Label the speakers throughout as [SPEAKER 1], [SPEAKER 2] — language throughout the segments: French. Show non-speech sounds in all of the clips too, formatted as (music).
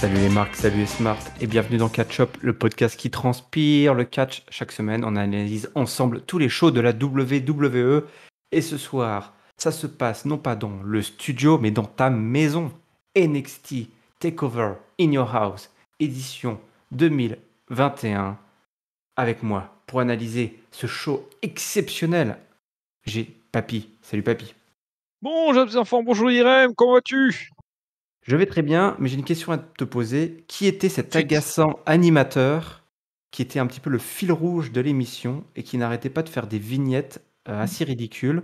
[SPEAKER 1] Salut les marques, salut les smart et bienvenue dans Catch Up, le podcast qui transpire le catch. Chaque semaine, on analyse ensemble tous les shows de la WWE. Et ce soir, ça se passe non pas dans le studio, mais dans ta maison. NXT Takeover in Your House, édition 2021. Avec moi pour analyser ce show exceptionnel, j'ai Papy. Salut Papy. Bonjour les enfants, bonjour Irem, comment vas-tu je vais très bien, mais j'ai une question à te poser. Qui était cet agaçant animateur qui était un petit peu le fil rouge de l'émission et qui n'arrêtait pas de faire des vignettes euh, assez ridicules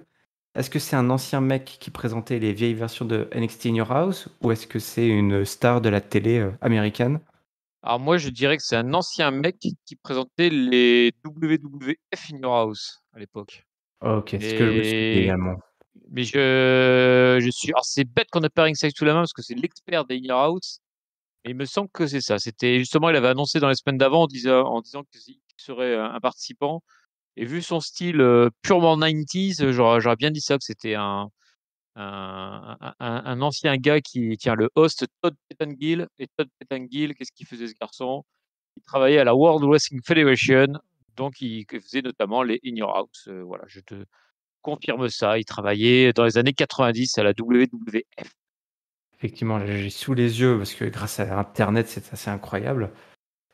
[SPEAKER 1] Est-ce que c'est un ancien mec qui présentait les vieilles versions de NXT In Your House ou est-ce que c'est une star de la télé euh, américaine
[SPEAKER 2] Alors moi, je dirais que c'est un ancien mec qui présentait les WWF In Your House à l'époque.
[SPEAKER 1] Ok, ce que je me également.
[SPEAKER 2] Mais je, je suis. Alors, c'est bête qu'on n'a pas Ringside sous la main parce que c'est l'expert des In House. Et il me semble que c'est ça. C'était justement, il avait annoncé dans les semaines d'avant en disant, en disant qu'il serait euh, un participant. Et vu son style euh, purement 90s, euh, j'aurais bien dit ça, que c'était un, un, ancien gars qui tient le host Todd Pettengill. Et Todd Pettengill, qu'est-ce qu'il faisait ce garçon Il travaillait à la World Wrestling Federation, donc il faisait notamment les In Your House. voilà, je te, confirme ça. Il travaillait dans les années 90 à la WWF.
[SPEAKER 1] Effectivement, j'ai sous les yeux, parce que grâce à Internet, c'est assez incroyable,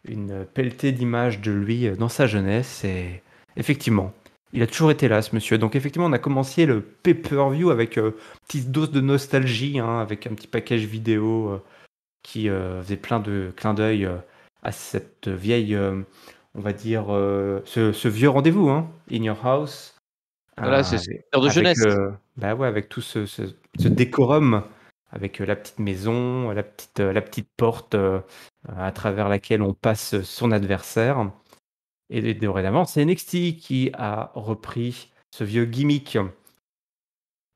[SPEAKER 1] une pelletée d'images de lui euh, dans sa jeunesse. Et effectivement, il a toujours été là, ce monsieur. Donc effectivement, on a commencé le pay-per-view avec une euh, petite dose de nostalgie, hein, avec un petit package vidéo euh, qui faisait plein de clins d'œil à cette vieille, on va dire, ce, vieux rendez-vous, hein, In Your House, voilà, ah, c'est de jeunesse. bah ouais, avec tout ce, décorum, avec euh, la petite maison, la petite, euh, la petite porte euh, à travers laquelle on passe son adversaire. Et dorénavant, c'est NXT qui a repris ce vieux gimmick.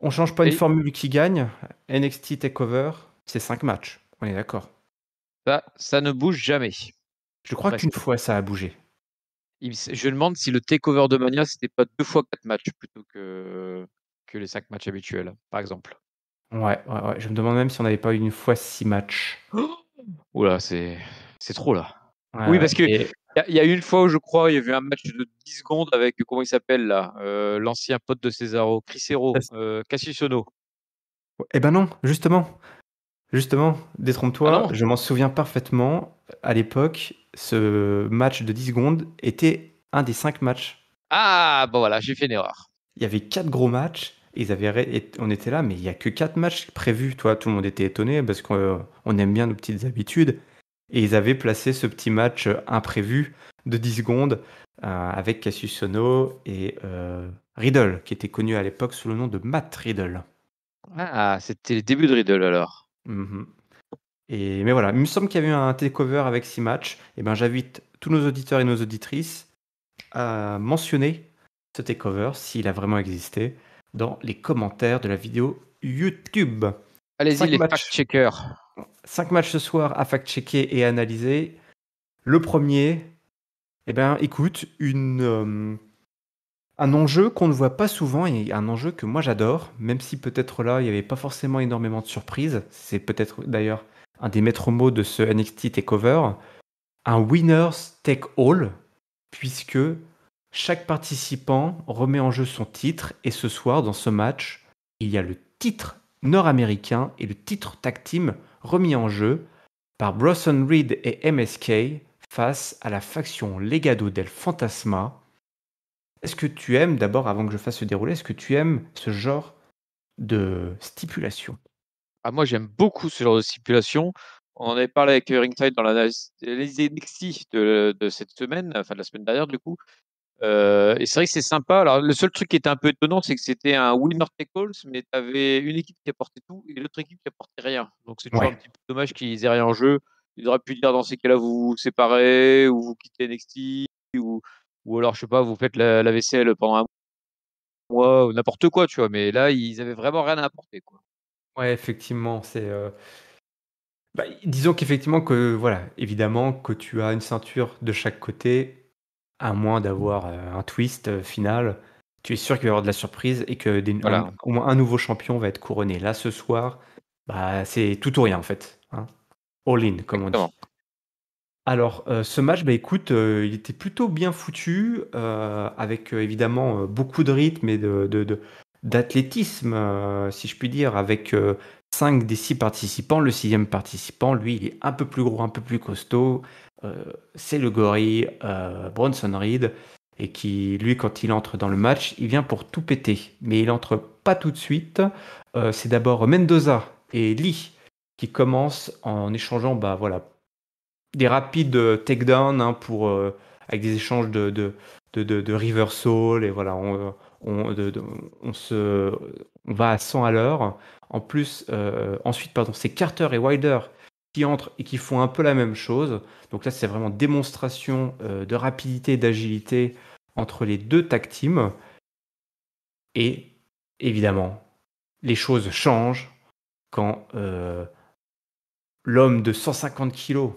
[SPEAKER 1] On change pas une formule qui gagne. NXT Takeover, c'est cinq matchs. On est d'accord.
[SPEAKER 2] Bah, ça ne bouge jamais. Je crois qu'une
[SPEAKER 1] fois ça a bougé
[SPEAKER 2] je me demande si le takeover de Mania, c'était pas deux fois quatre matchs plutôt que, que les cinq matchs habituels, par exemple.
[SPEAKER 1] Ouais, ouais, ouais. je me demande même si on n'avait pas eu une fois six matchs. (gasps)
[SPEAKER 2] Oula, c'est c'est trop là. oui, parce que il y, a a une fois où je crois, il y a eu un match de 10 secondes avec, comment il s'appelle là, euh, l'ancien pote de Cesaro, Crisero, euh, Sono.
[SPEAKER 1] Eh ben non, justement. Justement, détrompe-toi, ah je m'en souviens parfaitement. À l'époque, ce match de 10 secondes était un des 5 matchs.
[SPEAKER 2] Ah, bon voilà, j'ai fait une erreur.
[SPEAKER 1] Il y avait 4 gros matchs. on était là, mais il n'y a que 4 matchs prévus. Toi, tout le monde était étonné parce qu'on euh, aime bien nos petites habitudes. Et ils avaient placé ce petit match euh, imprévu de 10 secondes euh, avec Cassius Sono et Riddle, qui était connu à l'époque sous le nom de Matt Riddle.
[SPEAKER 2] Ah, c'était le début de Riddle alors. Mm-hmm mais voilà, il me
[SPEAKER 1] semble qu'il y a eu un takeover avec six matchs. Et eh ben, j'invite tous nos auditeurs et nos auditrices à mentionner ce takeover, s'il a vraiment existé, dans les commentaires de la vidéo YouTube. Allez-y, les
[SPEAKER 2] fact-checkers.
[SPEAKER 1] Cinq matchs ce soir à fact-checker et analyser. Le premier, eh ben, écoute, une, euh, un enjeu qu'on ne voit pas souvent et un enjeu que moi j'adore, même si peut-être là, il n'y avait pas forcément énormément de surprises. C'est peut-être d'ailleurs un des maîtres mots de ce NXT Takeover, un winner's take all, puisque chaque participant remet en jeu son titre, et ce soir, dans ce match, il y a le titre nord-américain et le titre tag team remis en jeu par Bronson Reed et MSK face à la faction Legado del Fantasma. Est-ce que tu aimes, d'abord avant que je fasse se dérouler, est-ce que tu aimes ce genre de stipulation
[SPEAKER 2] ah, moi, j'aime beaucoup ce genre de stipulation. On avait parlé avec euh, Ringside dans l'analyse NXT de, cette semaine, enfin de la semaine dernière du coup. Euh, et c'est vrai que c'est sympa. Alors, le seul truc qui était un peu étonnant, c'est que c'était un winner take all mais tu avais une équipe qui apportait tout et l'autre équipe qui apportait rien. Donc, c'est toujours un petit peu dommage qu'ils aient rien en jeu. Ils auraient pu dire dans ces cas-là, vous vous séparez ou vous quittez NXT ou, ou alors, je sais pas, vous faites la, vaisselle pendant un mois ou n'importe quoi, tu vois. Mais là, ils avaient vraiment rien à apporter, quoi.
[SPEAKER 1] Ouais, effectivement, c'est euh, bah, disons qu'effectivement que voilà, évidemment que tu as une ceinture de chaque côté, à moins d'avoir, euh, un twist, euh, final, tu es sûr qu'il va y avoir de la surprise et que au moins un nouveau champion va être couronné. Là, ce soir, bah, c'est tout ou rien en fait, hein. All in comme on dit. Alors, ce match, bah, écoute, il était plutôt bien foutu, avec, évidemment, beaucoup de rythme et de d'athlétisme, euh, si je puis dire, avec 5 euh, des 6 participants. Le sixième participant, lui, il est un peu plus gros, un peu plus costaud. Euh, c'est le gorille Bronson Reed. Et qui, lui, quand il entre dans le match, il vient pour tout péter. Mais il entre pas tout de suite. c'est d'abord Mendoza et Lee qui commencent en échangeant bah, voilà, des rapides takedowns hein, pour, avec des échanges de, de, de, Et voilà, on, se, va à 100 à l'heure. En plus, euh, ensuite, pardon, c'est Carter et Wilder qui entrent et qui font un peu la même chose. Donc là, c'est vraiment démonstration euh, de rapidité, d'agilité entre les deux tag teams. Et évidemment, les choses changent quand euh, l'homme de 150 kg,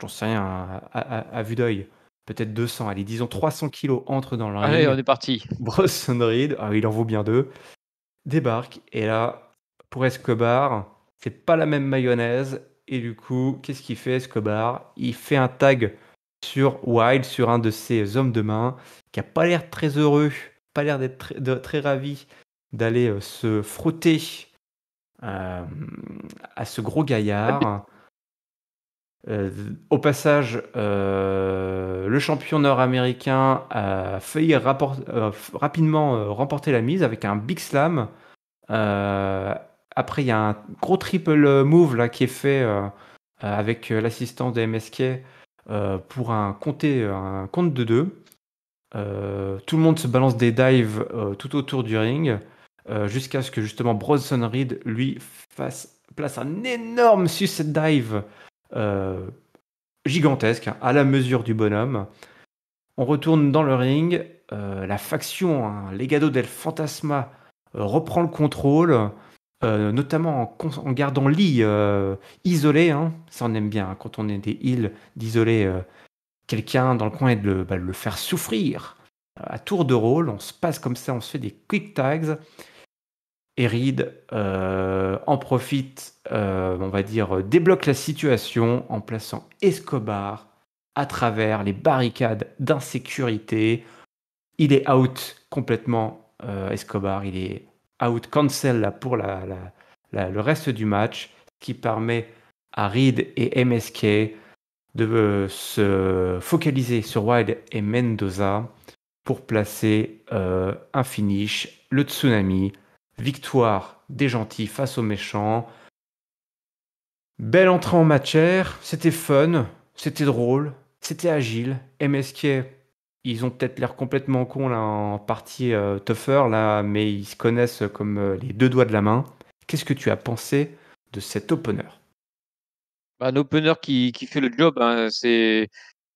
[SPEAKER 1] j'en sais rien, à vue d'œil, peut-être 200, allez, disons 300 kilos entrent dans le Allez, on est parti. Bronson Reed, ah, il en vaut bien deux, débarque. Et là, pour Escobar, c'est pas la même mayonnaise. Et du coup, qu'est-ce qu'il fait, Escobar Il fait un tag sur Wild, sur un de ses hommes de main, qui a pas l'air très heureux, pas l'air d'être très, ravi d'aller euh, se frotter euh, à ce gros gaillard. Ah, euh, au passage, euh, le champion nord-américain a failli euh, rapidement remporter la mise avec un big slam. après, il y a un gros triple move là, qui est fait avec l'assistance de MSK pour un, un compte de deux. tout le monde se balance des dives tout autour du ring jusqu'à ce que justement Bronson Reed lui fasse, place un énorme de dive euh, gigantesque, hein, à la mesure du bonhomme. On retourne dans le ring, euh, la faction, hein, Legado del Fantasma, euh, reprend le contrôle. notamment en, gardant Lee isolé. Hein. Ça, on aime bien quand on est des îles d'isoler quelqu'un dans le coin et de le, bah, le faire souffrir. À tour de rôle, on se passe comme ça, on se fait des quick tags. Et Reed en profite euh, on va dire, euh, débloque la situation en plaçant Escobar à travers les barricades d'insécurité. Il est out complètement, euh, Escobar. Il est out cancel pour le reste du match, ce qui permet à Reed et MSK de se focaliser sur Wild et Mendoza pour placer un finish, le tsunami, victoire des gentils face aux méchants, Belle entrée en matière, c'était fun, c'était drôle, c'était agile. MSK, ils ont peut-être l'air complètement cons là, en partie euh, tougher, là, mais ils se connaissent comme euh, les deux doigts de la main. Qu'est-ce que tu as pensé de cet opener
[SPEAKER 2] Un opener qui, fait le job, hein. c'est.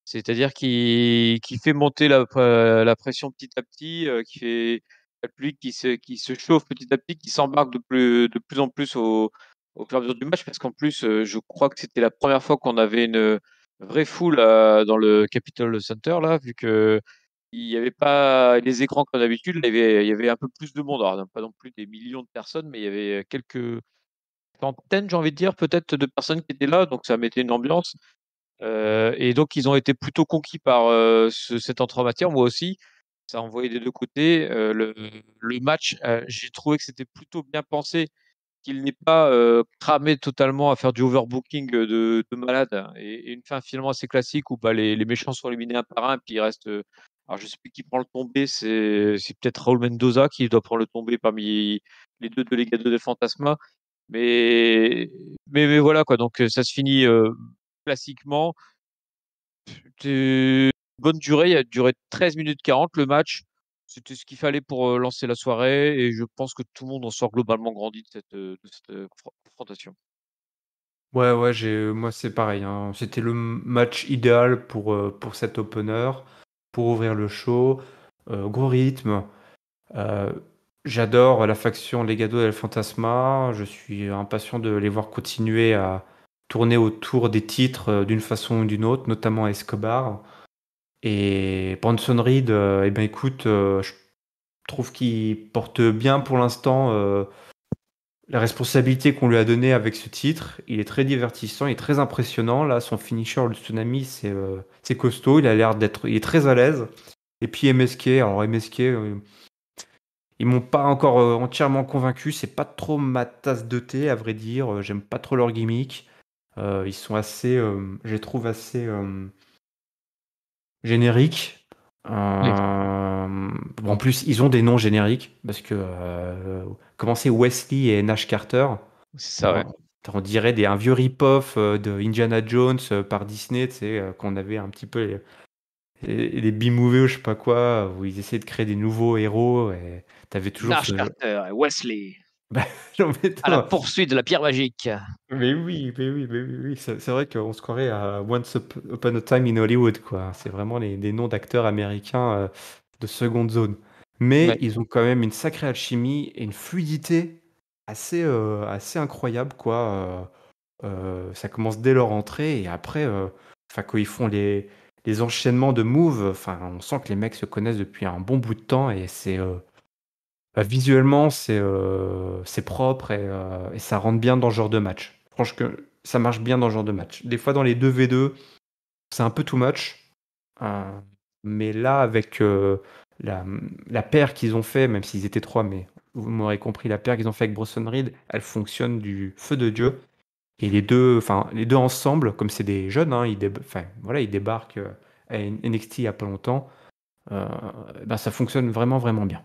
[SPEAKER 2] C'est-à-dire qui, qui, fait monter la, euh, pression petit à petit, qui fait la pluie qui se, qui se chauffe petit à petit, qui s'embarque de plus, de plus en plus au, au fur du match, parce qu'en plus, euh, je crois que c'était la première fois qu'on avait une euh, vraie foule euh, dans le Capitol Center, là, vu que il n'y avait pas les écrans comme d'habitude, il, y avait un peu plus de monde. pas non plus des millions de personnes, mais il y avait quelques centaines, j'ai envie de dire, peut-être de personnes qui étaient là, donc ça mettait une ambiance. et donc, ils ont été plutôt conquis par ce, cette matière, moi aussi. Ça envoyé des deux côtés. le, match, j'ai trouvé que c'était plutôt bien pensé qu'il n'est pas cramé totalement à faire du overbooking de, de malade hein, et, une fin finalement assez classique où bah, les, méchants sont éliminés un par un puis il reste alors je sais plus qui prend le tombé c'est, peut-être Raul Mendoza qui doit prendre le tombé parmi les deux de les de Fantasma mais, mais, voilà quoi donc ça se finit classiquement bonne durée il y a duré 13 minutes 40 le match c'était ce qu'il fallait pour lancer la soirée et je pense que tout le monde en sort globalement grandi de cette, confrontation.
[SPEAKER 1] Ouais, ouais, moi c'est pareil. Hein. C'était le match idéal pour, pour cet opener, pour ouvrir le show. gros rythme. j'adore la faction Legado del Fantasma. Je suis impatient de les voir continuer à tourner autour des titres d'une façon ou d'une autre, notamment à Escobar. Et Bronson Reed, eh ben écoute, euh, je trouve qu'il porte bien pour l'instant euh, la responsabilité qu'on lui a donnée avec ce titre. Il est très divertissant, il est très impressionnant. Là, son finisher, le tsunami, c'est euh, costaud. Il a l'air d'être, il est très à l'aise. Et puis MSK, alors MSK, ils m'ont pas encore entièrement convaincu. C'est pas trop ma tasse de thé, à vrai dire. J'aime pas trop leur gimmick. ils sont assez, je les trouve assez générique. Euh, en plus, ils ont des noms génériques parce que euh, comment c'est Wesley et Nash Carter C'est ça, On dirait des, un vieux rip-off euh, de Indiana Jones par Disney, tu sais, qu'on avait un petit peu les, les, B-movies ou je sais pas quoi, où ils essayaient de créer des nouveaux héros. Et t'avais toujours. Nash
[SPEAKER 2] Carter et Wesley. Bah, (laughs) à la poursuite de la pierre magique.
[SPEAKER 1] Mais oui, mais oui, mais oui. C'est vrai qu'on se croirait à Once Upon a Time in Hollywood, quoi. C'est vraiment les, noms d'acteurs américains euh, de seconde zone. Mais ils ont quand même une sacrée alchimie et une fluidité assez, euh, assez incroyable, quoi. Euh, ça commence dès leur entrée et après, enfin, quand ils font les, les enchaînements de moves, enfin, on sent que les mecs se connaissent depuis un bon bout de temps et c'est bah, visuellement, c'est euh, propre euh, et, ça rentre bien dans ce genre de match. Franchement, ça marche bien dans ce genre de match. Des fois, dans les 2v2, c'est un peu too much. Euh, mais là, avec la, la, paire qu'ils ont fait, même s'ils étaient trois, mais vous m'aurez compris, la paire qu'ils ont fait avec Bronson Reed, elle fonctionne du feu de Dieu. Et les deux, enfin, les deux ensemble, comme c'est des jeunes, hein, ils, voilà, ils débarquent à NXT il n'y a pas longtemps, bah, ça fonctionne vraiment, vraiment bien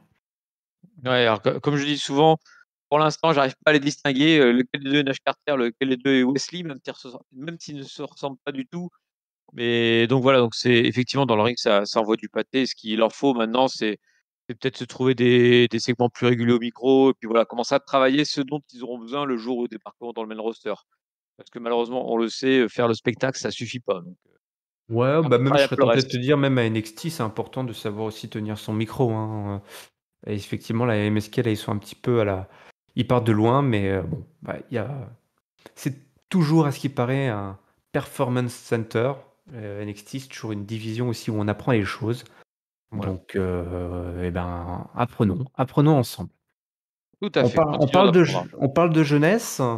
[SPEAKER 2] comme je dis souvent, pour l'instant, j'arrive pas à les distinguer. Euh, lequel des deux est Nash Carter, lequel des deux est Wesley, même s'ils ne se ressemblent pas du tout. Mais donc voilà, donc c'est effectivement dans le ring, ça, ça, envoie du pâté. Ce qu'il leur faut maintenant, c'est peut-être se trouver des, segments plus réguliers au micro, et puis voilà, commencer à travailler ce dont ils auront besoin le jour où débarqueront dans le main roster. Parce que malheureusement, on le sait, euh, faire le spectacle, ça suffit pas. Euh,
[SPEAKER 1] ouais, bah même je de te dire, même à NXT, c'est important de savoir aussi tenir son micro. Hein, effectivement, la MSK, là, ils sont un petit peu à la. Ils partent de loin, mais euh, bon, bah, c'est toujours, à ce qui paraît, un performance center. Euh, NXT, c'est toujours une division aussi où on apprend les choses. Donc, euh, eh ben, apprenons, apprenons ensemble.
[SPEAKER 2] Tout à on fait. Parle, on, parle de,
[SPEAKER 1] jeunesse. et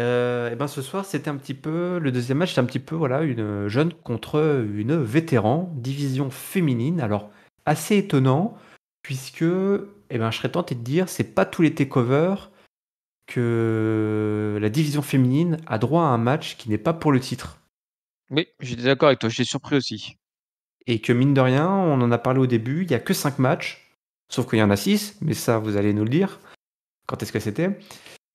[SPEAKER 1] euh, eh ben ce soir, c'était un petit peu le deuxième match, c'était un petit peu voilà une jeune contre une vétéran, division féminine. Alors assez étonnant puisque eh ben, je serais tenté de dire c'est pas tous les takeovers que la division féminine a droit à un match qui n'est pas pour le titre.
[SPEAKER 2] Oui, j'étais d'accord avec toi, j'étais surpris aussi.
[SPEAKER 1] Et que mine de rien, on en a parlé au début, il n'y a que 5 matchs, sauf qu'il y en a 6, mais ça vous allez nous le dire, quand est-ce que c'était.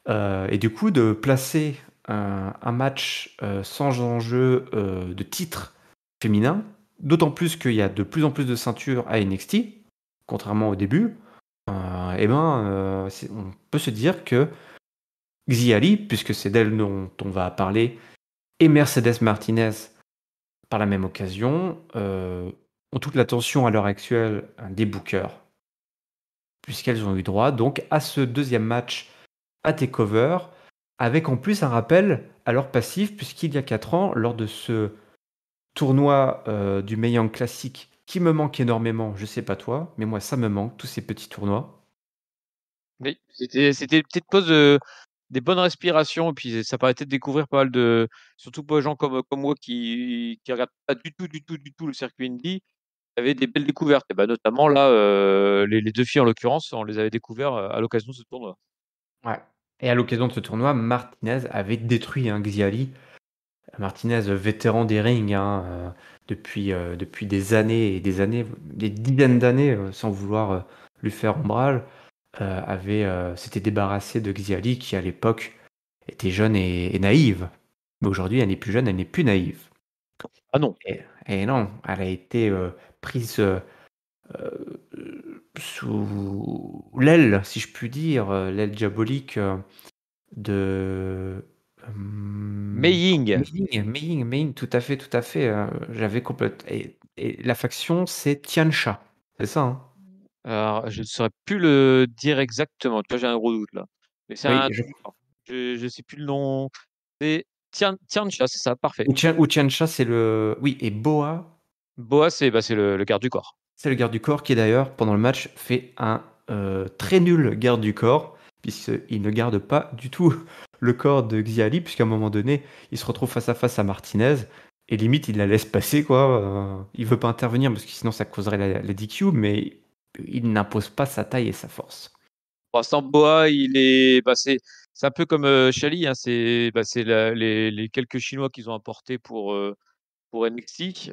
[SPEAKER 1] Euh, et du coup, de placer un, match euh, sans enjeu euh, de titre féminin, d'autant plus qu'il y a de plus en plus de ceintures à NXT, contrairement au début, euh, eh ben, euh, on peut se dire que Xiali, puisque c'est d'elle dont on va parler, et Mercedes Martinez, par la même occasion, euh, ont toute l'attention à l'heure actuelle des bookers, puisqu'elles ont eu droit donc à ce deuxième match à Takeover, avec en plus un rappel à leur passif, puisqu'il y a 4 ans, lors de ce tournoi du Meiang classique qui me manque énormément, je sais pas toi, mais moi ça me manque, tous ces petits tournois.
[SPEAKER 2] Oui, c'était, c'était des petites des bonnes respirations, et puis ça permettait de découvrir pas mal de. Surtout pour gens comme, moi qui ne regardent pas du tout, du tout, du tout le circuit Indy. il y avait des belles découvertes. Et ben, notamment là, euh, les, deux filles en l'occurrence, on les avait découvertes euh, à l'occasion de ce tournoi.
[SPEAKER 1] Ouais. Et à l'occasion de ce tournoi, Martinez avait détruit un hein, Xiali Martinez, vétéran des rings, hein, euh, depuis, euh, depuis des années et des années, des dizaines d'années, euh, sans vouloir lui faire ombrage, avait, s'était débarrassé de Xiali, qui à l'époque était jeune et, naïve. Mais aujourd'hui, elle n'est plus jeune, elle n'est plus naïve. Ah non. et non, elle a été prise sous l'aile, si je puis dire, l'aile diabolique de Hum, Meying, Mei tout à fait, tout à fait. Euh, j'avais complètement. Et, la faction, c'est Tiancha, c'est ça hein
[SPEAKER 2] Alors, je ne saurais plus le dire exactement. Tu j'ai un gros doute là. Mais c'est un... Je ne hein. sais plus le nom. C'est Tian... Tiancha, c'est ça, parfait. Ou,
[SPEAKER 1] Tiancha, c'est le. Oui, et Boa.
[SPEAKER 2] Boa, c'est bah, le, le garde du corps.
[SPEAKER 1] C'est le garde du corps qui, d'ailleurs, pendant le match, fait un euh, très nul garde du corps puisqu'il ne garde pas du tout le corps de Xiali, puisqu'à un moment donné, il se retrouve face à face à Martinez, et limite, il la laisse passer, quoi. Euh, il veut pas intervenir, parce que sinon, ça causerait la, DQ, mais il n'impose pas sa taille et sa force.
[SPEAKER 2] Samboa, il est. Bah, c'est un peu comme Chali, euh, hein, c'est bah, les, quelques Chinois qu'ils ont importés pour. Euh, pour NXT,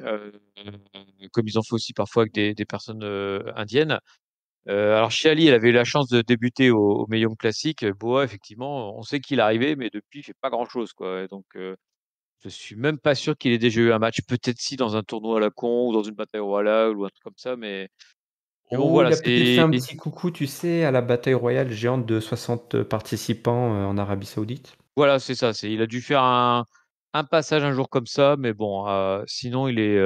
[SPEAKER 2] comme ils en font aussi parfois avec des, personnes indiennes, euh, alors Chiali, il avait eu la chance de débuter au, au Classique. Boa, effectivement, on sait qu'il est arrivé, mais depuis, il fait pas grand-chose. Quoi. donc, euh, je suis même pas sûr qu'il ait déjà eu un match. Peut-être si dans un tournoi à la con ou dans une bataille royale ou un truc comme ça, mais. Oh, voilà, il a peut fait un petit
[SPEAKER 1] coucou, tu sais, à la bataille royale géante de 60 participants euh, en Arabie Saoudite.
[SPEAKER 2] Voilà, c'est ça. C'est... Il a dû faire un, passage un jour comme ça, mais bon, euh, sinon il est,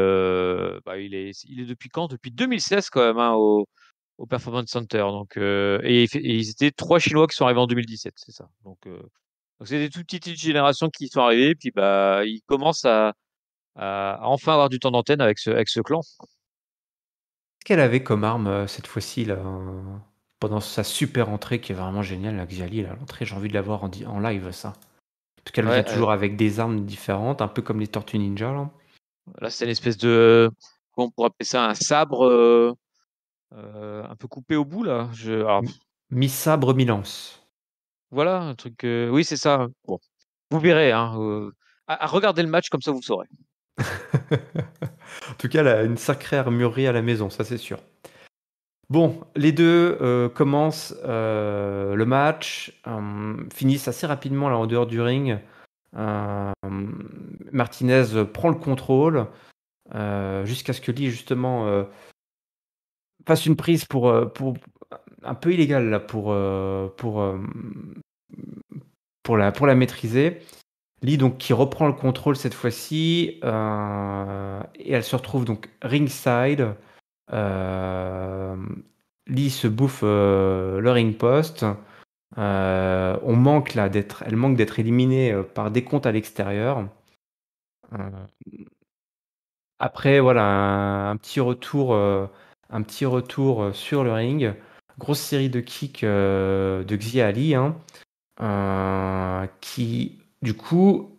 [SPEAKER 2] bah, il est, il est depuis quand Depuis 2016 quand même hein, au, au Performance Center. Donc, euh, et, ils étaient trois Chinois qui sont arrivés en 2017, c'est ça. Euh, donc, c'est des toutes petites générations qui sont arrivées, puis bah, ils commencent à, enfin avoir du temps d'antenne avec ce, avec ce clan. qu'elle
[SPEAKER 1] avait comme arme euh, cette fois-ci pendant sa super entrée qui est vraiment géniale, la Xiali, l'entrée, j'ai envie de la voir en, en live, ça. Parce qu'elle vient toujours avec des armes différentes, un peu comme les Tortues Ninja. Là,
[SPEAKER 2] là c'est une espèce de. Comment on pourrait appeler ça Un sabre. Euh, un peu coupé au bout là. Je... Alors... sabre mi Voilà, un truc. Euh, oui, c'est ça. Vous verrez. Hein, à, regarder le match, comme ça vous saurez. (laughs) en
[SPEAKER 1] tout cas, là, une sacrée armurerie à la maison, ça c'est sûr. Bon, les deux euh, commencent le match, finissent assez rapidement là en dehors du ring. Martinez prend le contrôle jusqu'à ce que Lee justement fasse une prise pour, euh, pour un peu illégale là, pour, euh, pour, euh, pour, la, pour la maîtriser. Lee donc qui reprend le contrôle cette fois-ci et elle se retrouve donc ringside. Lee se bouffe le ring post. on manque là d'être, elle manque d'être éliminée par des comptes à l'extérieur. après voilà un petit retour un petit retour euh, sur le ring. Grosse série de kicks euh, de Xia Ali, hein. euh, qui du coup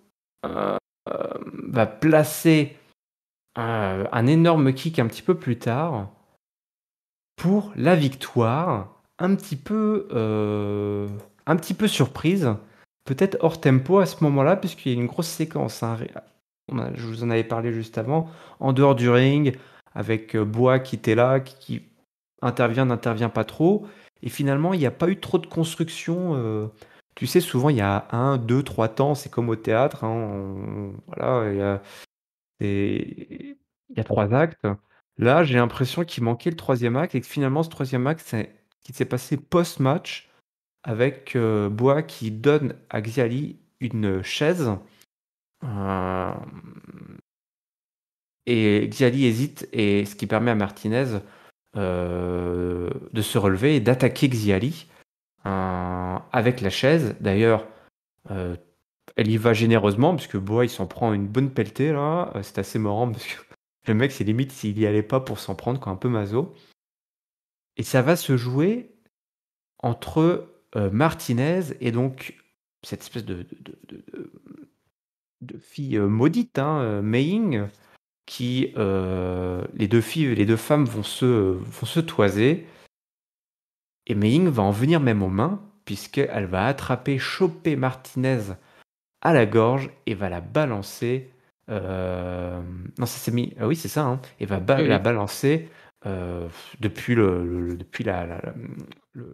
[SPEAKER 1] va placer un, énorme kick un petit peu plus tard pour la victoire, un petit peu, un petit peu surprise, peut-être hors tempo à ce moment-là, puisqu'il y a une grosse séquence. Hein. je vous en avais parlé juste avant, en dehors du ring, avec euh, Bois qui était là, qui, intervient, n'intervient pas trop. Et finalement, il n'y a pas eu trop de construction. Euh. tu sais, souvent, il y a un, deux, trois temps, c'est comme au théâtre. Hein, voilà, il y, a, trois actes. Là, j'ai l'impression qu'il manquait le troisième acte et que finalement, ce troisième acte, c'est qui s'est passé post-match avec euh, Bois qui donne à Xiali une chaise. Et Xiali hésite, et ce qui permet à Martinez euh, de se relever et d'attaquer Xiali euh, avec la chaise. D'ailleurs, euh, elle y va généreusement, puisque Boa, il s'en prend une bonne pelletée, là. C'est assez marrant, parce que (laughs) le mec, c'est limite s'il y allait pas pour s'en prendre, quoi, un peu Mazo. Et ça va se jouer entre Martinez et donc cette espèce de, de, fille maudite, hein, Maying, qui euh, les deux filles, les deux femmes vont se, se toiser. Et Meying va en venir même aux mains, puisqu'elle va attraper, choper Martinez à la gorge et va la balancer. Euh, non, ça s'est ah oui, c'est ça. Hein. Et va la balancer euh, depuis depuis la,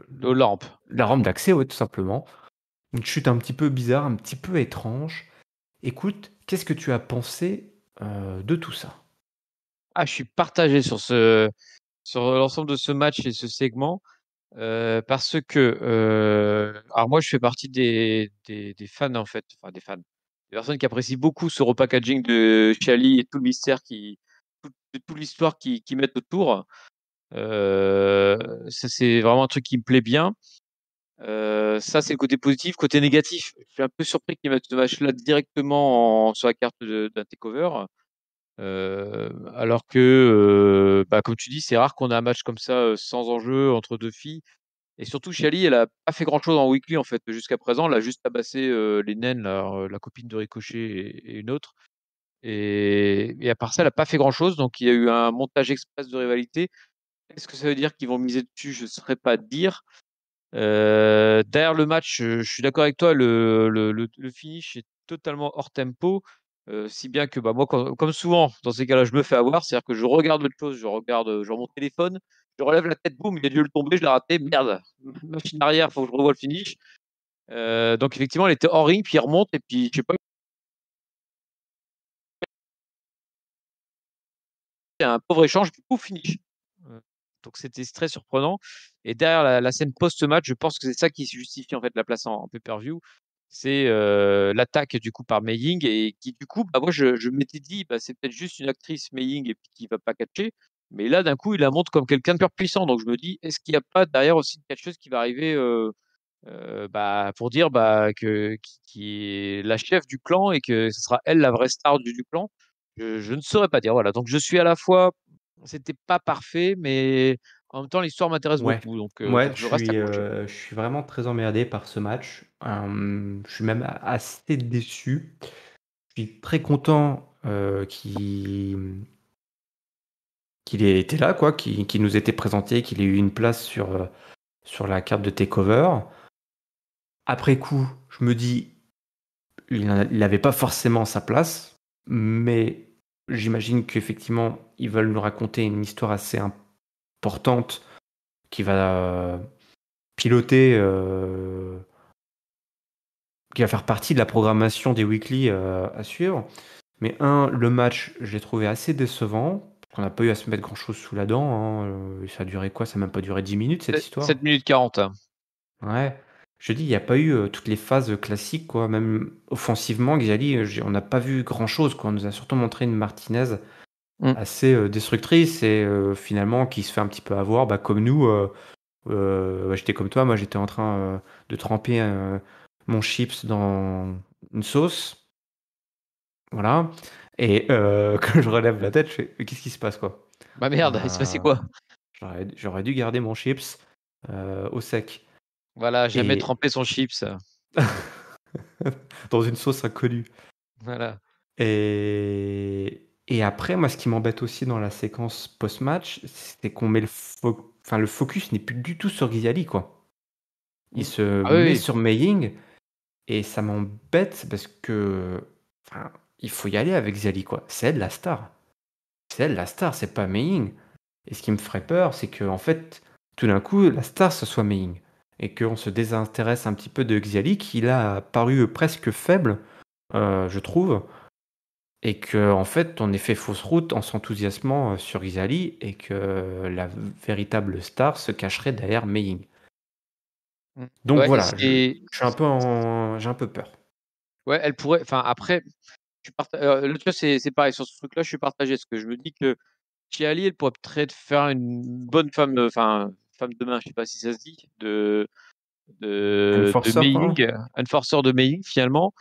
[SPEAKER 1] lampe. La rampe d'accès, tout simplement. Une chute un petit peu bizarre, un petit peu étrange. Écoute, qu'est-ce que tu as pensé
[SPEAKER 2] euh, de tout ça Ah, je suis partagé sur ce sur l'ensemble de ce match et ce segment euh, parce que euh, alors moi je fais partie des, des, fans en fait, enfin des fans, des personnes qui apprécient beaucoup ce repackaging de Chali et tout le mystère qui toute l'histoire qui, qui mettent autour. ça c'est vraiment un truc qui me plaît bien. Euh, ça, c'est le côté positif. Côté négatif, je suis un peu surpris qu'il mette ce match-là directement sur la carte d'un takeover. Euh, alors que, euh, bah, comme tu dis, c'est rare qu'on ait un match comme ça sans enjeu entre deux filles. Et surtout, Shali, elle n'a pas fait grand-chose en weekly en fait jusqu'à présent. Elle a juste tabassé les naines, la, copine de Ricochet et, une autre. Et, et, à part ça, elle n'a pas fait grand-chose. Donc il y a eu un montage express de rivalité. Est-ce que ça veut dire qu'ils vont miser dessus Je ne saurais pas dire. Euh, derrière le match, euh, je, suis d'accord avec toi, le, finish est totalement hors tempo. Euh, si bien que bah, moi, comme souvent, dans ces cas-là, je me fais avoir. C'est-à-dire que je regarde autre chose, je regarde genre mon téléphone, je relève la tête, boum, il a dû le tomber, je l'ai raté, merde, machine arrière, faut que je revoie le finish. donc effectivement, elle était hors ring, puis il remonte, et puis je sais pas. Un pauvre échange, du coup, finish. Donc c'était très surprenant. Et derrière la, scène post-match, je pense que c'est ça qui justifie en fait la place en, pay-per-view. C'est euh, l'attaque du coup par Maying et qui du coup, bah, moi je, je m'étais dit, bah, c'est peut-être juste une actrice Maying et puis qui va pas catcher. Mais là, d'un coup, il la montre comme quelqu'un de pur puissant. Donc je me dis, est-ce qu'il n'y a pas derrière aussi quelque chose qui va arriver euh, euh bah, pour dire bah, que qui, est la chef du clan et que ce sera elle la vraie star du, du clan je, je, ne saurais pas dire. Voilà. Donc je suis à la fois, c'était pas parfait, mais en même temps, l'histoire m'intéresse beaucoup. Donc, ouais, je, suis,
[SPEAKER 1] je, suis, vraiment très emmerdé par ce match. je suis même assez déçu. Je suis très content mmh, qu'il ait été là, quoi, qu'il nous nous été présenté, qu'il ait eu une place sur, sur la carte de takeover. Après coup, je me dis, il n'avait pas forcément sa place, mais j'imagine qu'effectivement, ils veulent nous raconter une histoire assez importante portante qui va euh, piloter, euh, qui va faire partie de la programmation des weekly euh, à suivre. Mais un, le match, je l'ai trouvé assez décevant. On n'a pas eu à se mettre grand chose sous la dent. Hein. Ça a duré quoi Ça n'a même pas duré 10 minutes cette histoire. 7 minutes 40. Ouais. Je dis, il n'y a pas eu toutes les phases classiques, quoi. Même offensivement, Xiali, on n'a pas vu grand chose. On nous a surtout montré une Martinez Mm. assez euh, destructrice et euh, finalement qui se fait un petit peu avoir, bah, comme nous. Euh, bah, j'étais comme toi, moi j'étais en train de tremper mon chips dans une sauce. Voilà. Et euh, (laughs) quand je relève la tête, je fais Qu'est-ce qui se passe quoi Bah merde, il se passait bah, quoi J'aurais dû garder mon chips au sec. Voilà, jamais
[SPEAKER 2] tremper son chips.
[SPEAKER 1] (laughs) dans une sauce inconnue. Voilà. Et, et après, moi, ce qui m'embête aussi dans la séquence post-match, c'est qu'on met le, enfin, le focus n'est plus du tout sur Xiali, quoi. Il se ah met sur Maying, et ça m'embête parce que il faut y aller avec Xiali, quoi. C'est elle la star. C'est elle la star, c'est pas Maying. Et ce qui me ferait peur, c'est que en fait, tout d'un coup, la star, ce soit Maying. Et qu'on se désintéresse un petit peu de Xiali, qui a paru presque faible, euh, je trouve, et que, en fait, on ait fait fausse route en s'enthousiasmant euh, sur Isali et que la véritable star se cacherait derrière Meying.
[SPEAKER 2] Mm. Donc voilà, je, je suis un peu j'ai un peu peur. Ouais, elle pourrait. Enfin, après, euh, le truc, c'est pareil. Sur ce truc-là, je suis partagé. Parce que je me dis que Chiali, elle pourrait peut-être faire une bonne femme, de... enfin, femme demain, main, je sais pas si ça se dit, de, de, un un forceur de Meying finalement,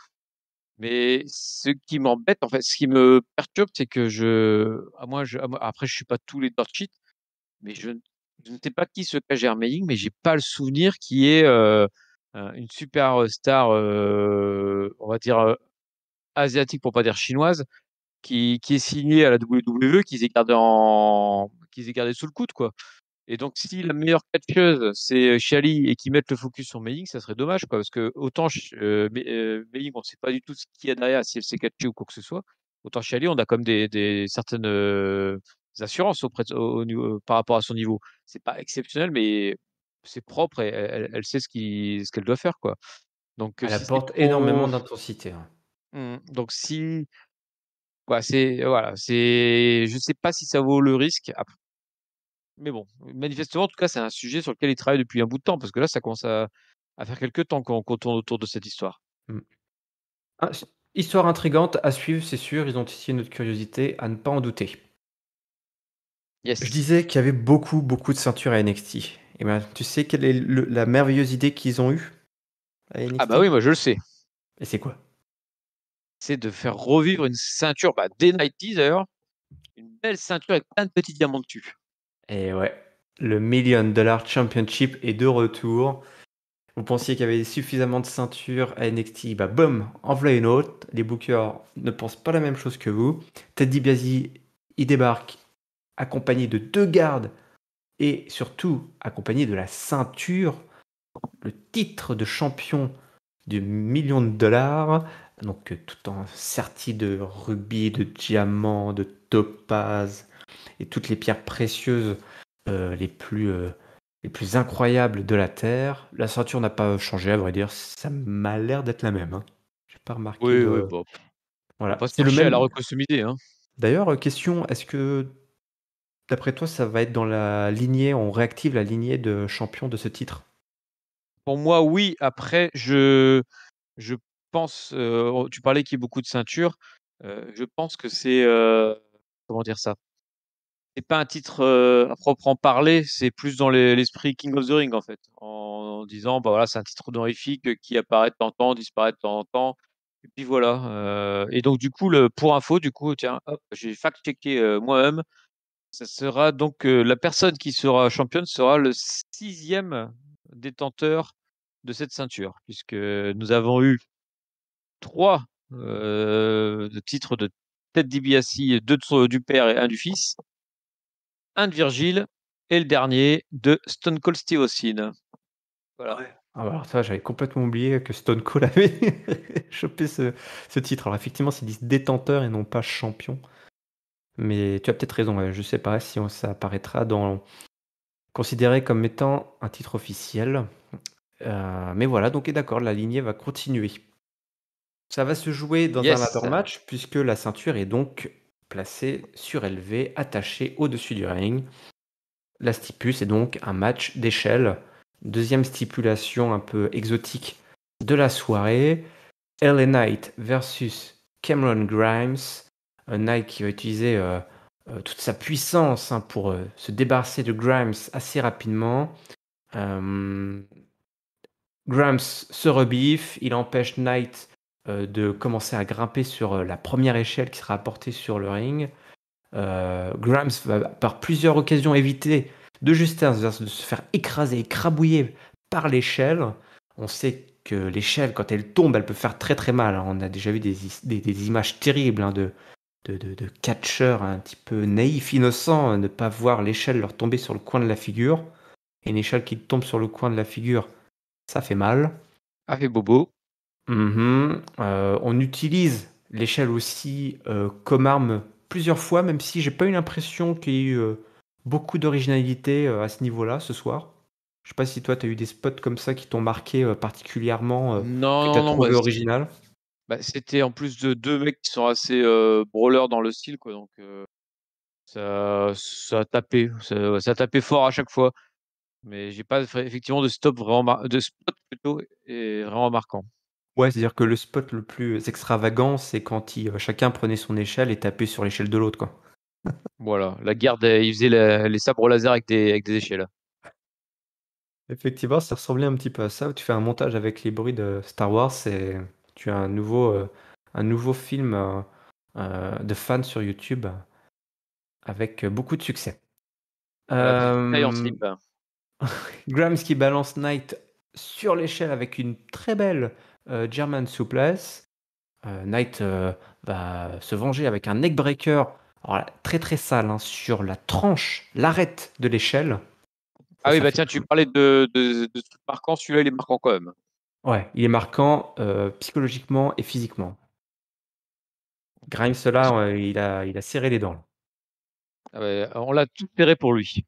[SPEAKER 2] mais ce qui m'embête, en fait, ce qui me perturbe, c'est que je, à moi, je, après, je suis pas tous les dirt mais je, ne sais pas qui se cache Hermeling, mais j'ai pas le souvenir qui est euh, une super star, euh, on va dire euh, asiatique pour pas dire chinoise, qui, est signée à la WWE, qui aient gardé gardée sous le coude, quoi. Et donc, si la meilleure catcheuse, c'est Chali et qu'ils mettent le focus sur Meiling, ça serait dommage, quoi, parce que autant euh, Meiling, on ne sait pas du tout ce qu'il y a derrière, si elle s'est catchée ou quoi que ce soit, autant Chali, on a comme des, des certaines assurances auprès au, par rapport à son niveau. C'est pas exceptionnel, mais c'est propre et elle, sait ce qu'elle doit faire, quoi. Donc, elle apporte énormément d'intensité. Hein. Mmh. Donc, si. c'est. Voilà, c'est. Je sais pas si ça vaut le risque. Après, mais bon, manifestement, en tout cas, c'est un sujet sur lequel ils travaillent depuis un bout de temps, parce que là, ça commence à, faire quelques temps qu'on tourne autour de cette histoire.
[SPEAKER 1] Mmh. Ah, histoire intrigante à suivre, c'est sûr. Ils ont une notre curiosité, à ne pas en douter. Je disais qu'il y avait beaucoup, beaucoup de ceintures à NXT. Et eh ben, tu sais quelle est la merveilleuse idée qu'ils ont eue à NXT Ah bah oui,
[SPEAKER 2] moi je le sais. Et c'est quoi C'est de faire revivre une ceinture, bah, des Night d'ailleurs, une belle ceinture avec plein de petits diamants dessus. Et ouais,
[SPEAKER 1] le Million Dollar Championship est de retour. Vous pensiez qu'il y avait suffisamment de ceintures à NXT, bah boum, en une autre. Les bookers ne pensent pas la même chose que vous. Teddy DiBiase il débarque accompagné de deux gardes et surtout accompagné de la ceinture, le titre de champion du million de dollars, donc tout en serti de rubis, de diamants, de topazes et toutes les pierres précieuses euh, les, plus, euh, les plus incroyables de la Terre. La ceinture n'a pas changé, à vrai dire. Ça m'a l'air d'être la même. Hein. n'ai pas
[SPEAKER 2] remarqué. Oui, Voilà. C'est le même. à la hein.
[SPEAKER 1] D'ailleurs, euh, question est-ce que, d'après toi, ça va être dans la lignée On réactive la lignée de champion de ce titre
[SPEAKER 2] Pour moi, oui. Après, je. Je pense, tu parlais qu'il y a beaucoup de ceintures. je pense que c'est comment dire ça c'est pas un titre à euh, à proprement parler, c'est plus dans l'esprit King of the Ring en fait, en, disant bah c'est un titre honorifique qui apparaît de temps en temps, disparaît de temps en temps, et puis voilà. Euh, et donc du coup pour info du coup tiens j'ai fact checké euh, moi-même, ça sera donc la personne qui sera championne sera le sixième détenteur de cette ceinture puisque nous avons eu trois titres de tête d'Ibiassi, deux du père et un du fils un de Virgile et le dernier de Stone Cold Steve Voilà.
[SPEAKER 1] Ah bah alors ça, j'avais complètement oublié que Stone Cold (laughs) avait chopé ce, titre. Alors effectivement, c'est dit détenteur et non pas champion. Mais tu as peut-être raison, je ne sais pas si ça apparaîtra dans considéré comme étant un titre officiel. Euh, mais voilà, donc est d'accord, la lignée va continuer. Ça va se jouer dans un match puisque la ceinture est donc placé surélevé, attaché au-dessus du ring. La est donc un match d'échelle. Deuxième stipulation un peu exotique de la soirée. LA Knight versus Cameron Grimes. Un Knight qui va utiliser euh, euh, toute sa puissance hein, pour euh, se débarrasser de Grimes assez rapidement. Grimes se rebiffe, il empêche Knight euh, de commencer à grimper sur euh, la première échelle qui sera apportée sur le ring. Euh, Grimes va par plusieurs occasions éviter de justesse hein, de se faire écraser, écrabouiller par l'échelle. On sait que l'échelle, quand elle tombe, elle peut faire très très mal. Hein. On a déjà vu des, images terribles hein, de, de, de, catcheurs un petit peu naïfs, innocents, euh, ne pas voir l'échelle leur tomber sur le coin de la figure. Et une échelle qui tombe sur le coin de la figure, ça fait mal. Ça fait bobo. Mhm. Euh, on utilise l'échelle aussi euh, comme arme plusieurs fois, même si j'ai pas eu l'impression qu'il y ait eu euh, beaucoup d'originalité à ce niveau-là ce soir. Je sais pas si toi tu as eu des spots comme ça qui t'ont marqué particulièrement. non, que as trouvé bah, original.
[SPEAKER 2] Bah, c'était en plus de deux mecs qui sont assez brawlers dans le style, quoi. Donc ça, ça a tapé, ça, a tapé fort à chaque fois. Mais j'ai pas effectivement de stop vraiment, de spot plutôt et vraiment marquant.
[SPEAKER 1] Ouais, c'est-à-dire que le spot le plus extravagant, c'est quand il- euh, chacun prenait son échelle et tapait
[SPEAKER 2] sur l'échelle de l'autre, quoi. (laughs) Voilà, la guerre, euh, ils faisaient les sabres laser avec des, avec des échelles.
[SPEAKER 1] Effectivement, ça ressemblait un petit peu à ça. Tu fais un montage avec les bruits de Star Wars et tu as un nouveau, euh, un nouveau film de fans sur YouTube avec beaucoup de succès. Grams (laughs) qui balance Knight sur l'échelle avec une très belle euh, German Soupless euh, Knight euh, va se venger avec un neckbreaker très très sale hein, sur la tranche, l'arête de l'échelle.
[SPEAKER 2] Ah oui, bah tiens, tu parlais de, de, de celui-là il est marquant quand même.
[SPEAKER 1] Ouais, il est marquant psychologiquement et physiquement. Grimes, là, il,
[SPEAKER 2] a, serré les dents. Ah on l'a tout serré pour lui.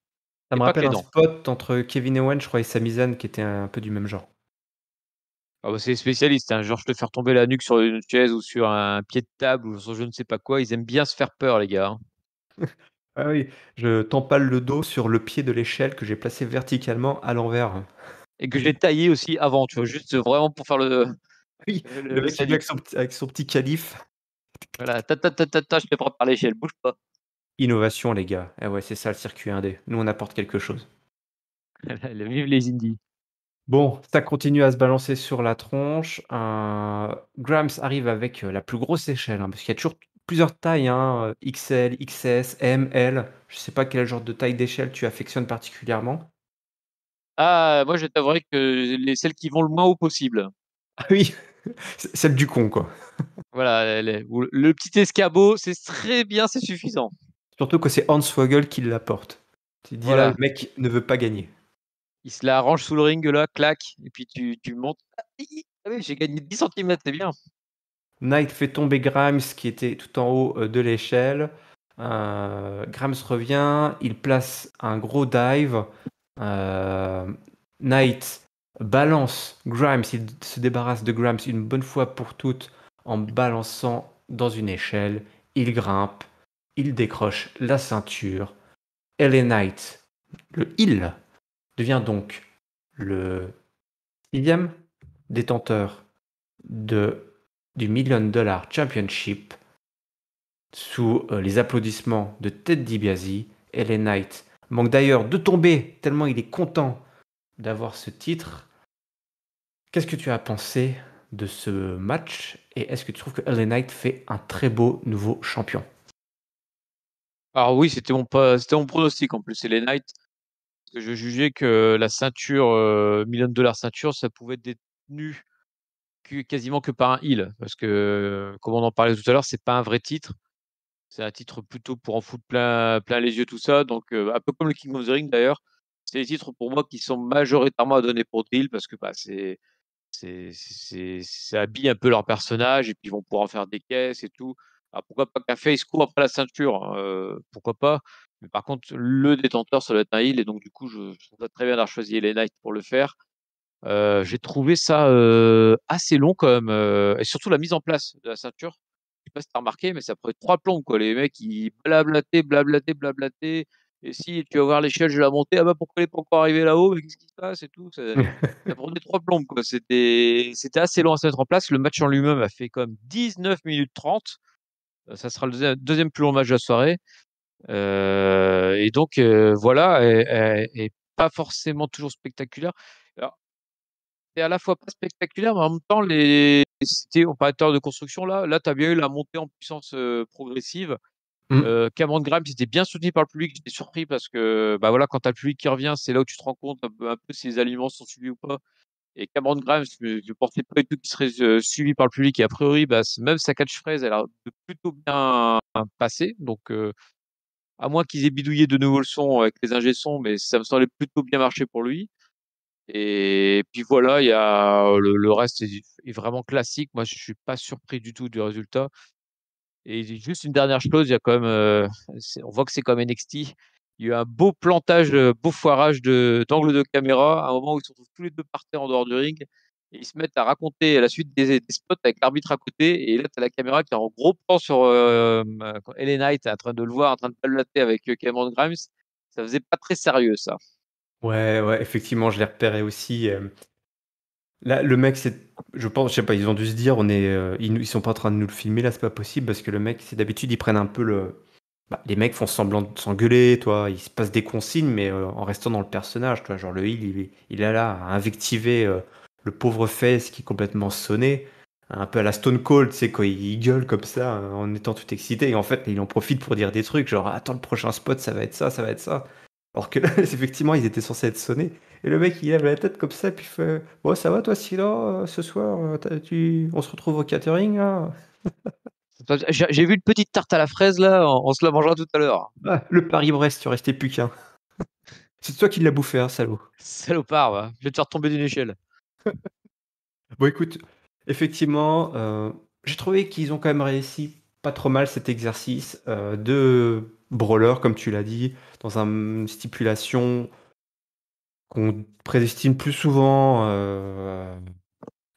[SPEAKER 2] Ça me rappelle un spot
[SPEAKER 1] entre Kevin Owen, je crois, et Sami qui était un peu du même genre.
[SPEAKER 2] Ah bah, c'est spécialiste, hein. genre je te faire tomber la nuque sur une chaise ou sur un pied de table ou sur je ne sais pas quoi, ils aiment bien se faire peur, les gars.
[SPEAKER 1] Hein. (laughs) Ah oui, je t'empale le dos sur le pied de l'échelle que j'ai placé verticalement à l'envers.
[SPEAKER 2] Et que j'ai taillé aussi avant, tu vois, juste vraiment pour faire le. (laughs) Oui, le, mec avec, son,
[SPEAKER 1] petit- calife.
[SPEAKER 2] Voilà, ta ta ta ta ta, je te prends par l'échelle, bouge pas.
[SPEAKER 1] Innovation, les gars. Eh ouais, c'est ça le circuit indé. Nous, on apporte quelque chose. Vive (laughs) les indies. Bon, ça continue à se balancer sur la tronche. Euh, Grams arrive avec euh, la plus grosse échelle, hein, parce qu'il y a toujours plusieurs tailles, hein, euh, XL, XS, M, L. Je sais pas quel genre de taille d'échelle tu affectionnes particulièrement.
[SPEAKER 2] Ah, moi je t'avouer que les, celles qui vont le moins haut possible.
[SPEAKER 1] Ah oui, (laughs) celle du con, quoi.
[SPEAKER 2] voilà, le petit escabeau, c'est très bien, c'est suffisant.
[SPEAKER 1] Surtout que c'est Hans Vogel qui l'apporte.
[SPEAKER 2] Tu dis là, le mec ne veut pas gagner il se la range sous le ring là, clac, et puis tu, montes. Ah, ah oui, j'ai gagné 10 cm, c'est bien.
[SPEAKER 1] Knight fait tomber Grimes qui était tout en haut euh, de l'échelle. Euh, Grimes revient, il place un gros dive. Euh, Knight balance Grimes, il se débarrasse de Grimes une bonne fois pour toutes en balançant dans une échelle. Il grimpe, il décroche la ceinture. Elle est Knight, le heal devient donc le sixième détenteur de, du Million Dollar Championship sous euh, les applaudissements de Ted DiBiase. LA Knight manque d'ailleurs de tomber tellement il est content d'avoir ce titre. Qu'est-ce que tu as pensé de ce match et est-ce que tu trouves que LA Knight fait un très beau nouveau champion
[SPEAKER 2] Alors ah oui, c'était mon, c'était mon pronostic en plus. LA Knight, je jugeais que la ceinture, million de dollars ceinture, ça pouvait être détenu quasiment que par un heal Parce que, comme on en parlait tout à l'heure, c'est pas un vrai titre. C'est un titre plutôt pour en foutre plein, plein les yeux, tout ça. Donc, un peu comme le King of the Ring d'ailleurs. C'est des titres pour moi qui sont majoritairement à donner pour des parce que bah, c'est. Ça habille un peu leur personnage et puis vont pouvoir en faire des caisses et tout. Alors pourquoi pas qu'un face court après la ceinture hein, Pourquoi pas par contre, le détenteur, ça doit être un heal. Et donc, du coup, je, je très bien d'avoir choisi les Knights pour le faire. Euh, j'ai trouvé ça euh, assez long quand même, euh, et surtout la mise en place de la ceinture. Je ne sais pas si tu as remarqué, mais ça prenait trois plombes quoi. Les mecs ils blablataient, blablataient, blablataient. Et si tu vas voir l'échelle, je vais la monter. Ah bah pourquoi arriver là-haut qu'est-ce qui se passe et tout. Ça, (laughs) prenait trois plombes C'était assez long à se mettre en place. Le match en lui-même a fait comme 19 minutes 30. Ça sera le deuxième plus long match de la soirée. Euh, et donc euh, voilà, elle n'est pas forcément toujours spectaculaire. c'est à la fois pas spectaculaire, mais en même temps, les, c'était opérateur de construction là, là, tu as bien eu la montée en puissance euh, progressive. Mmh. Euh, Cameron Grimes était bien soutenu par le public. J'étais surpris parce que bah voilà, quand tu as le public qui revient, c'est là où tu te rends compte un peu, si les aliments sont suivis ou pas. Et Cameron Grimes, je ne pensais pas du tout qu'il serait suivi par le public. Et a priori, bah, même sa catchphrase, elle a plutôt bien passé. Donc, à moins qu'ils aient bidouillé de nouveau le son avec les ingé mais ça me semblait plutôt bien marché pour lui. Et puis voilà, il euh, le, reste est, vraiment classique. Moi, je ne suis pas surpris du tout du résultat. Et juste une dernière chose, il y a quand euh, on voit que c'est comme NXT. Il y a eu un beau plantage, euh, beau foirage d'angle de caméra, à un moment où ils se tous les deux par terre en dehors du ring ils se mettent à raconter la suite des, des spots avec l'arbitre à côté. Et là, tu as la caméra qui est en gros plan sur euh, Ellen Knight, en train de le voir, en train de palater avec euh, Cameron Grimes. Ça faisait pas très sérieux, ça.
[SPEAKER 1] Ouais, ouais, effectivement, je l'ai repéré aussi. Euh. Là, le mec, c'est, je pense, je sais pas, ils ont dû se dire, on est, ils, sont pas en train de nous le filmer, là, c'est pas possible, parce que le mec, c'est d'habitude, ils prennent un peu le, bah, les mecs font semblant de s'engueuler, toi, ils se passe des consignes, mais en restant dans le personnage, toi, genre le heal, il, il, est là à invectiver le pauvre Fès qui est complètement sonné, un peu à la Stone Cold, c'est quoi, il gueule comme ça hein, en étant tout excité et en fait il en profite pour dire des trucs genre attends le prochain spot ça va être ça, ça va être ça. Alors que (laughs) effectivement ils étaient censés être sonnés et le mec il lève la tête comme ça puis fait bon ça va toi Sylvain euh, ce soir euh, on se retrouve au catering (laughs)
[SPEAKER 2] J'ai vu une petite tarte à la fraise là, on, se la mangera tout à l'heure. Ah, le Paris-Brest, tu restais plus qu'un.
[SPEAKER 1] (laughs) C'est toi qui l'as bouffé, hein, salaud.
[SPEAKER 2] Salopard, je vais te faire tomber d'une échelle. (laughs)
[SPEAKER 1] Bon, écoute, effectivement, euh, j'ai trouvé qu'ils ont quand même réussi pas trop mal cet exercice euh, de brawler, comme tu l'as dit, dans une stipulation qu'on prédestine plus souvent. Euh,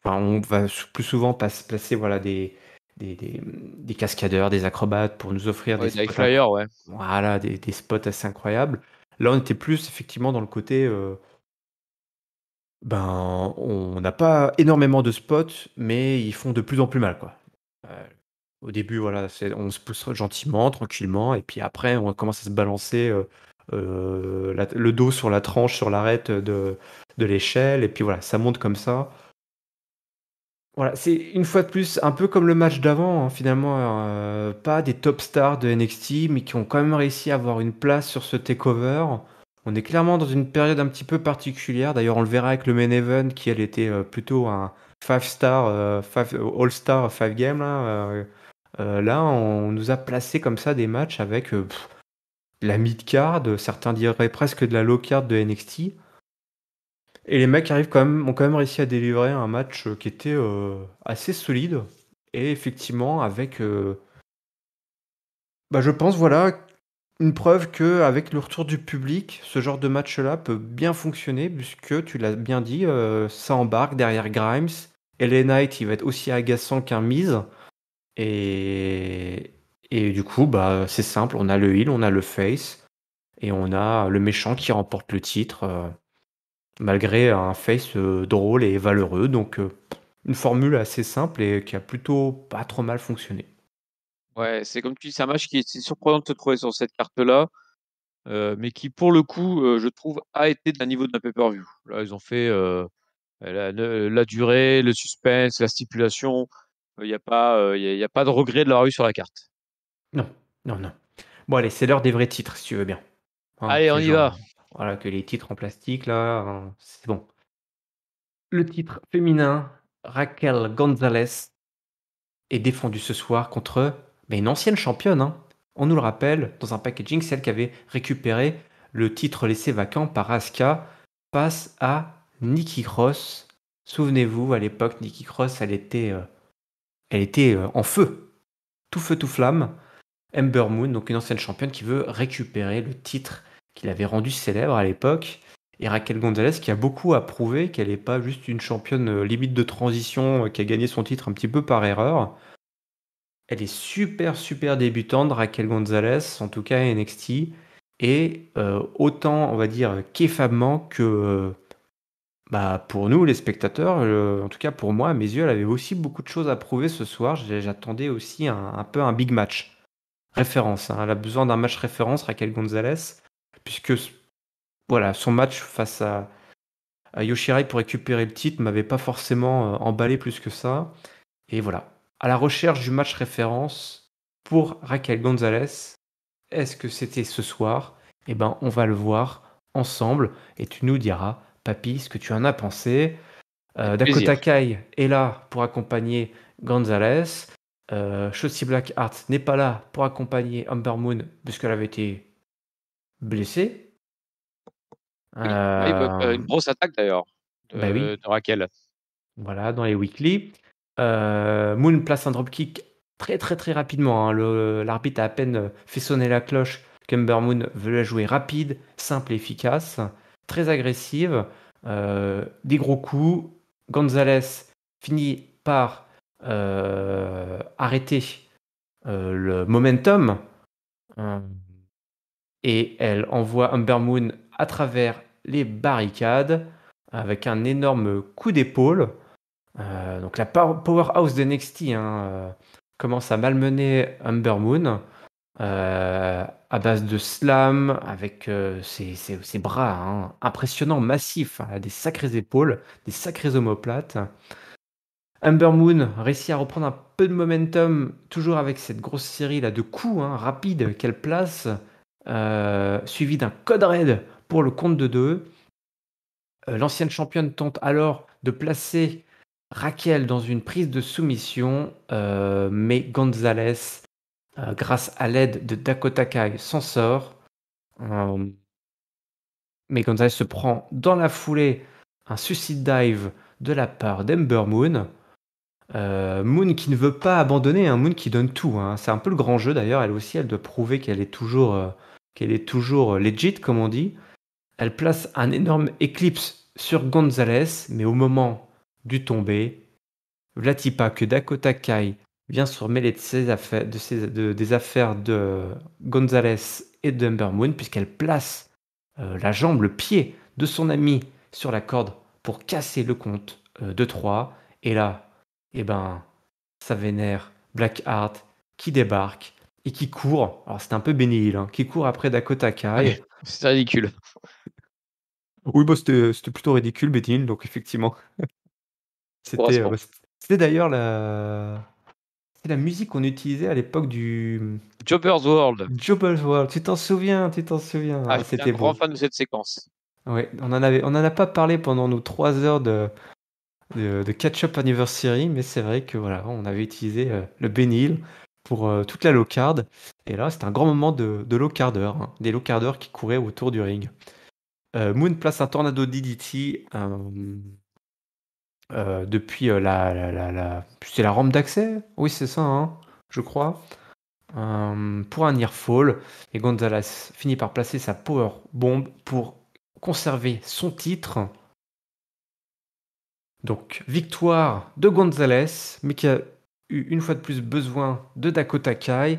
[SPEAKER 1] enfin, on va plus souvent placer voilà, des, des, des- cascadeurs, des acrobates pour nous offrir des spots ouais. voilà, des, spots assez incroyables. Là, on était plus effectivement dans le côté, ben, on n'a pas énormément de spots, mais ils font de plus en plus mal, quoi. Euh, au début, voilà, on se pousse gentiment, tranquillement, et puis après, on commence à se balancer euh, euh, le dos sur la tranche, sur l'arête de, de l'échelle, et puis voilà, ça monte comme ça. Voilà, c'est une fois de plus un peu comme le match d'avant, hein, finalement, pas des top stars de NXT, mais qui ont quand même réussi à avoir une place sur ce takeover on est clairement dans une période un petit peu particulière. D'ailleurs, on le verra avec le main event qui, était euh, plutôt un five star euh, euh, All-Star Five game. Là. on nous a placé comme ça des matchs avec la mid-card, certains diraient presque de la low-card de NXT. Et les mecs arrivent quand même, ont quand même réussi à délivrer un match qui était assez solide. Et effectivement, avec. bah je pense, voilà, une preuve que avec le retour du public, ce genre de match-là peut bien fonctionner, puisque tu l'as bien dit, euh, ça embarque derrière Grimes. LA Knight, il va être aussi agaçant qu'un Miz. Et, et du coup, bah, c'est simple, on a le heal, on a le face, et on a le méchant qui remporte le titre, euh, malgré un face euh, drôle et valeureux. Donc, une formule assez simple et qui a plutôt pas trop mal fonctionné.
[SPEAKER 2] Ouais, c'est comme tu dis, c'est un match qui est, surprenant de se trouver sur cette carte-là, euh, mais qui, pour le coup, euh, je trouve, a été d'un niveau d'un pay-per-view. Là, ils ont fait euh, la, durée, le suspense, la stipulation. Il n'y a, pas, il y a, pas de regret de l'avoir eu sur la carte.
[SPEAKER 1] Non, non, non. Bon, allez, c'est l'heure des vrais titres, si tu veux bien. Hein, allez, on y va. Voilà, que les titres en plastique, là, hein, c'est bon. Le titre féminin, Raquel Gonzalez, est défendu ce soir contre une ancienne championne. Hein. On nous le rappelle dans un packaging, celle qui avait récupéré le titre laissé vacant par Asuka passe à Nikki Cross. Souvenez-vous, à l'époque, Nikki Cross, elle était, euh, elle était euh, en feu. Tout feu, tout flamme. Ember Moon, donc une ancienne championne qui veut récupérer le titre qu'il avait rendu célèbre à l'époque. Et Raquel Gonzalez qui a beaucoup à prouver qu'elle n'est pas juste une championne euh, limite de transition qui a gagné son titre un petit peu par erreur, elle est super, super débutante, Raquel Gonzalez, en tout cas NXT. Et euh, autant, on va dire, qu'effablement que euh, bah, pour nous, les spectateurs, euh, en tout cas pour moi, à mes yeux, elle avait aussi beaucoup de choses à prouver ce soir. J'attendais aussi un, peu un big match. Référence. Hein. Elle a besoin d'un match référence, Raquel Gonzalez, puisque voilà, son match face à, Yoshirai pour récupérer le titre m'avait pas forcément emballé plus que ça. Et voilà, à la recherche du match référence pour Raquel Gonzalez. Est-ce que c'était ce soir Eh ben, on va le voir ensemble et tu nous diras, papy, ce que tu en as pensé. Euh, Dakota Kai est là pour accompagner Gonzalez. Euh, Blackheart n'est pas là pour accompagner Amber Moon puisqu'elle avait été blessée. Ah bah, bah, une grosse
[SPEAKER 2] attaque d'ailleurs bah de, Raquel.
[SPEAKER 1] Voilà, dans les weekly. Euh, Moon place un dropkick très très très rapidement. Hein. L'arbitre a à peine fait sonner la cloche. Cumber Moon veut la jouer rapide, simple et efficace, très agressive. Euh, des gros coups. Gonzalez finit par euh, arrêter le momentum. Et elle envoie Humber Moon à travers les barricades avec un énorme coup d'épaule. Euh, donc la powerhouse de NXT hein, euh, commence à malmener Humber Moon euh, à base de slam avec ses, bras hein, impressionnants, massifs. Hein, des sacrés épaules, des sacrés omoplates. Humber Moon réussit à reprendre un peu de momentum, toujours avec cette grosse série là de coups rapides qu'elle place, suivi d'un code raid pour le compte de deux. L'ancienne championne tente alors de placer Raquel dans une prise de soumission, euh, mais Gonzalez, euh, grâce à l'aide de Dakota Kai, s'en sort. Euh, mais Gonzalez se prend dans la foulée un suicide dive de la part d'Ember Moon. Moon qui ne veut pas abandonner, un hein, Moon qui donne tout. Hein. C'est un peu le grand jeu d'ailleurs, elle aussi, elle doit prouver qu'elle est toujours, qu'elle est toujours legit, comme on dit. Elle place un énorme éclipse sur Gonzalez, mais au moment du tomber. que Dakota Kai vient se remêler affaires, de des affaires de Gonzalez et de Moon, puisqu'elle place euh, la jambe, le pied de son ami sur la corde pour casser le compte euh, de 3. Et là, eh ben, ça vénère Blackheart qui débarque et qui court. Alors c'est un peu Benny hein, qui court après Dakota Kai.
[SPEAKER 2] c'est ridicule.
[SPEAKER 1] Oui, bah, c'était plutôt ridicule, Bettine, donc effectivement. Euh, c'était d'ailleurs la... musique qu'on utilisait à l'époque du.
[SPEAKER 2] Jobber's World.
[SPEAKER 1] Jobber's World, tu t'en souviens, tu t'en souviens. Ah, ah, c'était un grand
[SPEAKER 2] fan de cette séquence.
[SPEAKER 1] Ouais, on n'en avait, a pas parlé pendant nos trois heures de, de, catch-up anniversary, mais c'est vrai que voilà, on avait utilisé euh, le Benil pour euh, toute la low-card. Et là, c'était un grand moment de, de low-carders, hein, des low-carders qui couraient autour du ring. Moon place un tornado DDT, euh, depuis euh, la, c'est la rampe d'accès oui c'est ça hein, je crois euh, pour un near et Gonzalez finit par placer sa power bomb pour conserver son titre donc victoire de Gonzalez mais qui a eu une fois de plus besoin de Dakota Kai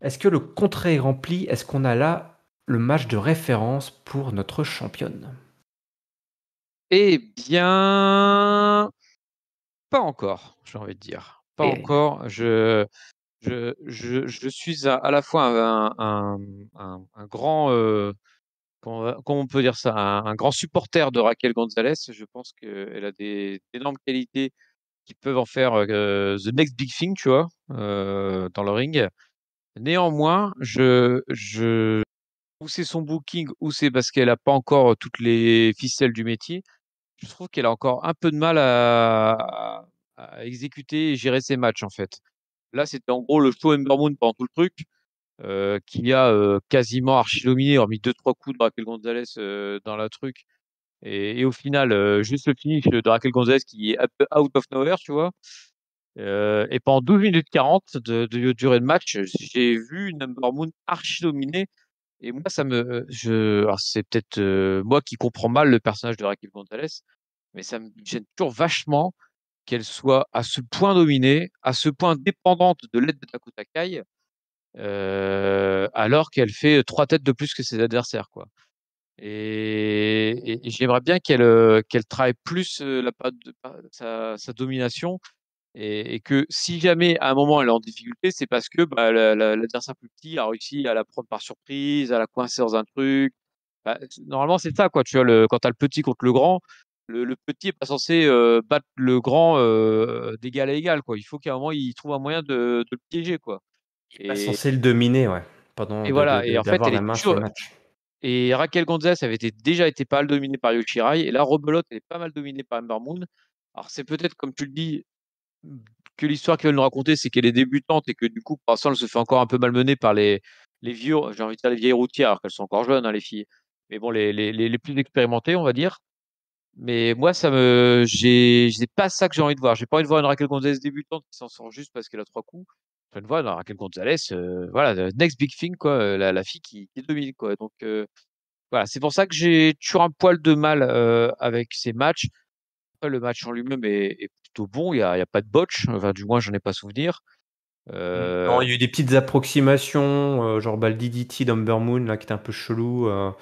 [SPEAKER 1] est-ce que le contrat est rempli est-ce qu'on a là le match de référence pour notre championne
[SPEAKER 2] eh bien, pas encore, j'ai envie de dire. Pas encore. Je, suis à, la fois un, grand, euh, comment, on peut dire ça, un, grand supporter de Raquel Gonzalez. Je pense qu'elle a des énormes qualités qui peuvent en faire euh, the next big thing, tu vois, euh, dans le ring. Néanmoins, je, je, ou c'est son booking, ou c'est parce qu'elle n'a pas encore toutes les ficelles du métier je trouve qu'elle a encore un peu de mal à, exécuter et gérer ses matchs en fait. Là, c'était en gros le show Ember Moon pendant tout le truc, euh, y a euh, quasiment archi-dominé, hormis deux trois coups de Raquel Gonzalez euh, dans la truc. Et, au final, euh, juste le finish de Raquel Gonzalez qui est out of nowhere, tu vois. et pendant 12 minutes 40 de, durée de match, j'ai vu Number Moon archi-dominé et moi, ça me, je, c'est peut-être euh, moi qui comprends mal le personnage de Raquel Gonzalez, mais ça me gêne toujours vachement qu'elle soit à ce point dominée, à ce point dépendante de l'aide de Takutakai, euh, alors qu'elle fait trois têtes de plus que ses adversaires, quoi. Et, j'aimerais bien qu'elle euh, qu'elle travaille plus euh, la, sa, sa domination et, que si jamais à un moment elle est en difficulté, c'est parce que bah, l'adversaire plus petit a réussi à la prendre par surprise, à la coincer dans un truc. Bah, normalement, c'est ça, quoi. Tu vois, le, quand tu as le petit contre le grand, le, petit n'est pas censé battre le grand d'égal à égal, quoi. Il faut qu'à un moment, il trouve un moyen de, le piéger, quoi. Il n'est pas censé
[SPEAKER 1] le dominer, ouais. Pendant, et voilà, et en fait, elle est
[SPEAKER 2] Et Raquel Gonzalez avait déjà été pas mal dominée par Yoshirai, et là, Robelotte est pas mal dominée par Ember Moon. Alors, c'est peut-être, comme tu le dis, que l'histoire qu'elle nous raconter, c'est qu'elle est débutante et que du coup, par l'instant, elle se fait encore un peu malmener par les, vieux, j'ai envie de dire les vieilles routières, alors qu'elles sont encore jeunes, hein, les filles. Mais bon, les, plus expérimentées, on va dire. Mais moi, ça me, j'ai, pas ça que j'ai envie de voir. J'ai pas envie de voir une Raquel Gonzalez débutante qui s'en sort juste parce qu'elle a trois coups. J'ai envie une Raquel Gonzalez, euh, voilà, next big thing, quoi, euh, la, fille qui, qui, est quoi. Donc, euh, voilà, c'est pour ça que j'ai toujours un poil de mal avec ces matchs le match en lui-même est, plutôt bon. Il n'y a, pas de botch. Enfin, du moins, j'en ai pas souvenir. Mmh. Euh il y a eu des petites approximations,
[SPEAKER 1] euh, genre Baldi Moon là, qui était un peu chelou euh,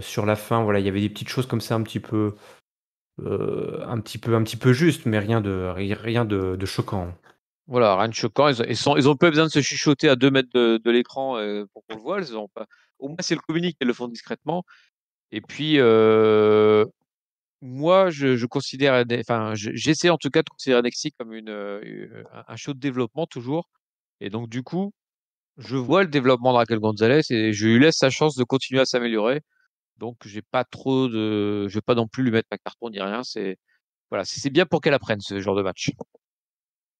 [SPEAKER 1] sur la fin. Voilà, il y avait des petites choses comme ça, un petit peu, un petit peu, un petit peu juste, mais rien de, rien de, choquant.
[SPEAKER 2] Voilà, rien de choquant. Ils, ils, ont pas besoin de se chuchoter à 2 mètres de, l'écran pour qu'on le voit. Au moins, c'est le communique, ils le font discrètement. Et puis, moi, je, considère, enfin, j'essaie en tout cas de considérer Nexi comme une, euh, un show de développement toujours. Et donc, du coup, je vois le développement de Raquel Gonzalez et je lui laisse sa chance de continuer à s'améliorer. Donc, j'ai pas trop de, je vais pas non plus lui mettre ma carton ni rien. C'est, voilà, c'est bien pour qu'elle apprenne ce genre de match.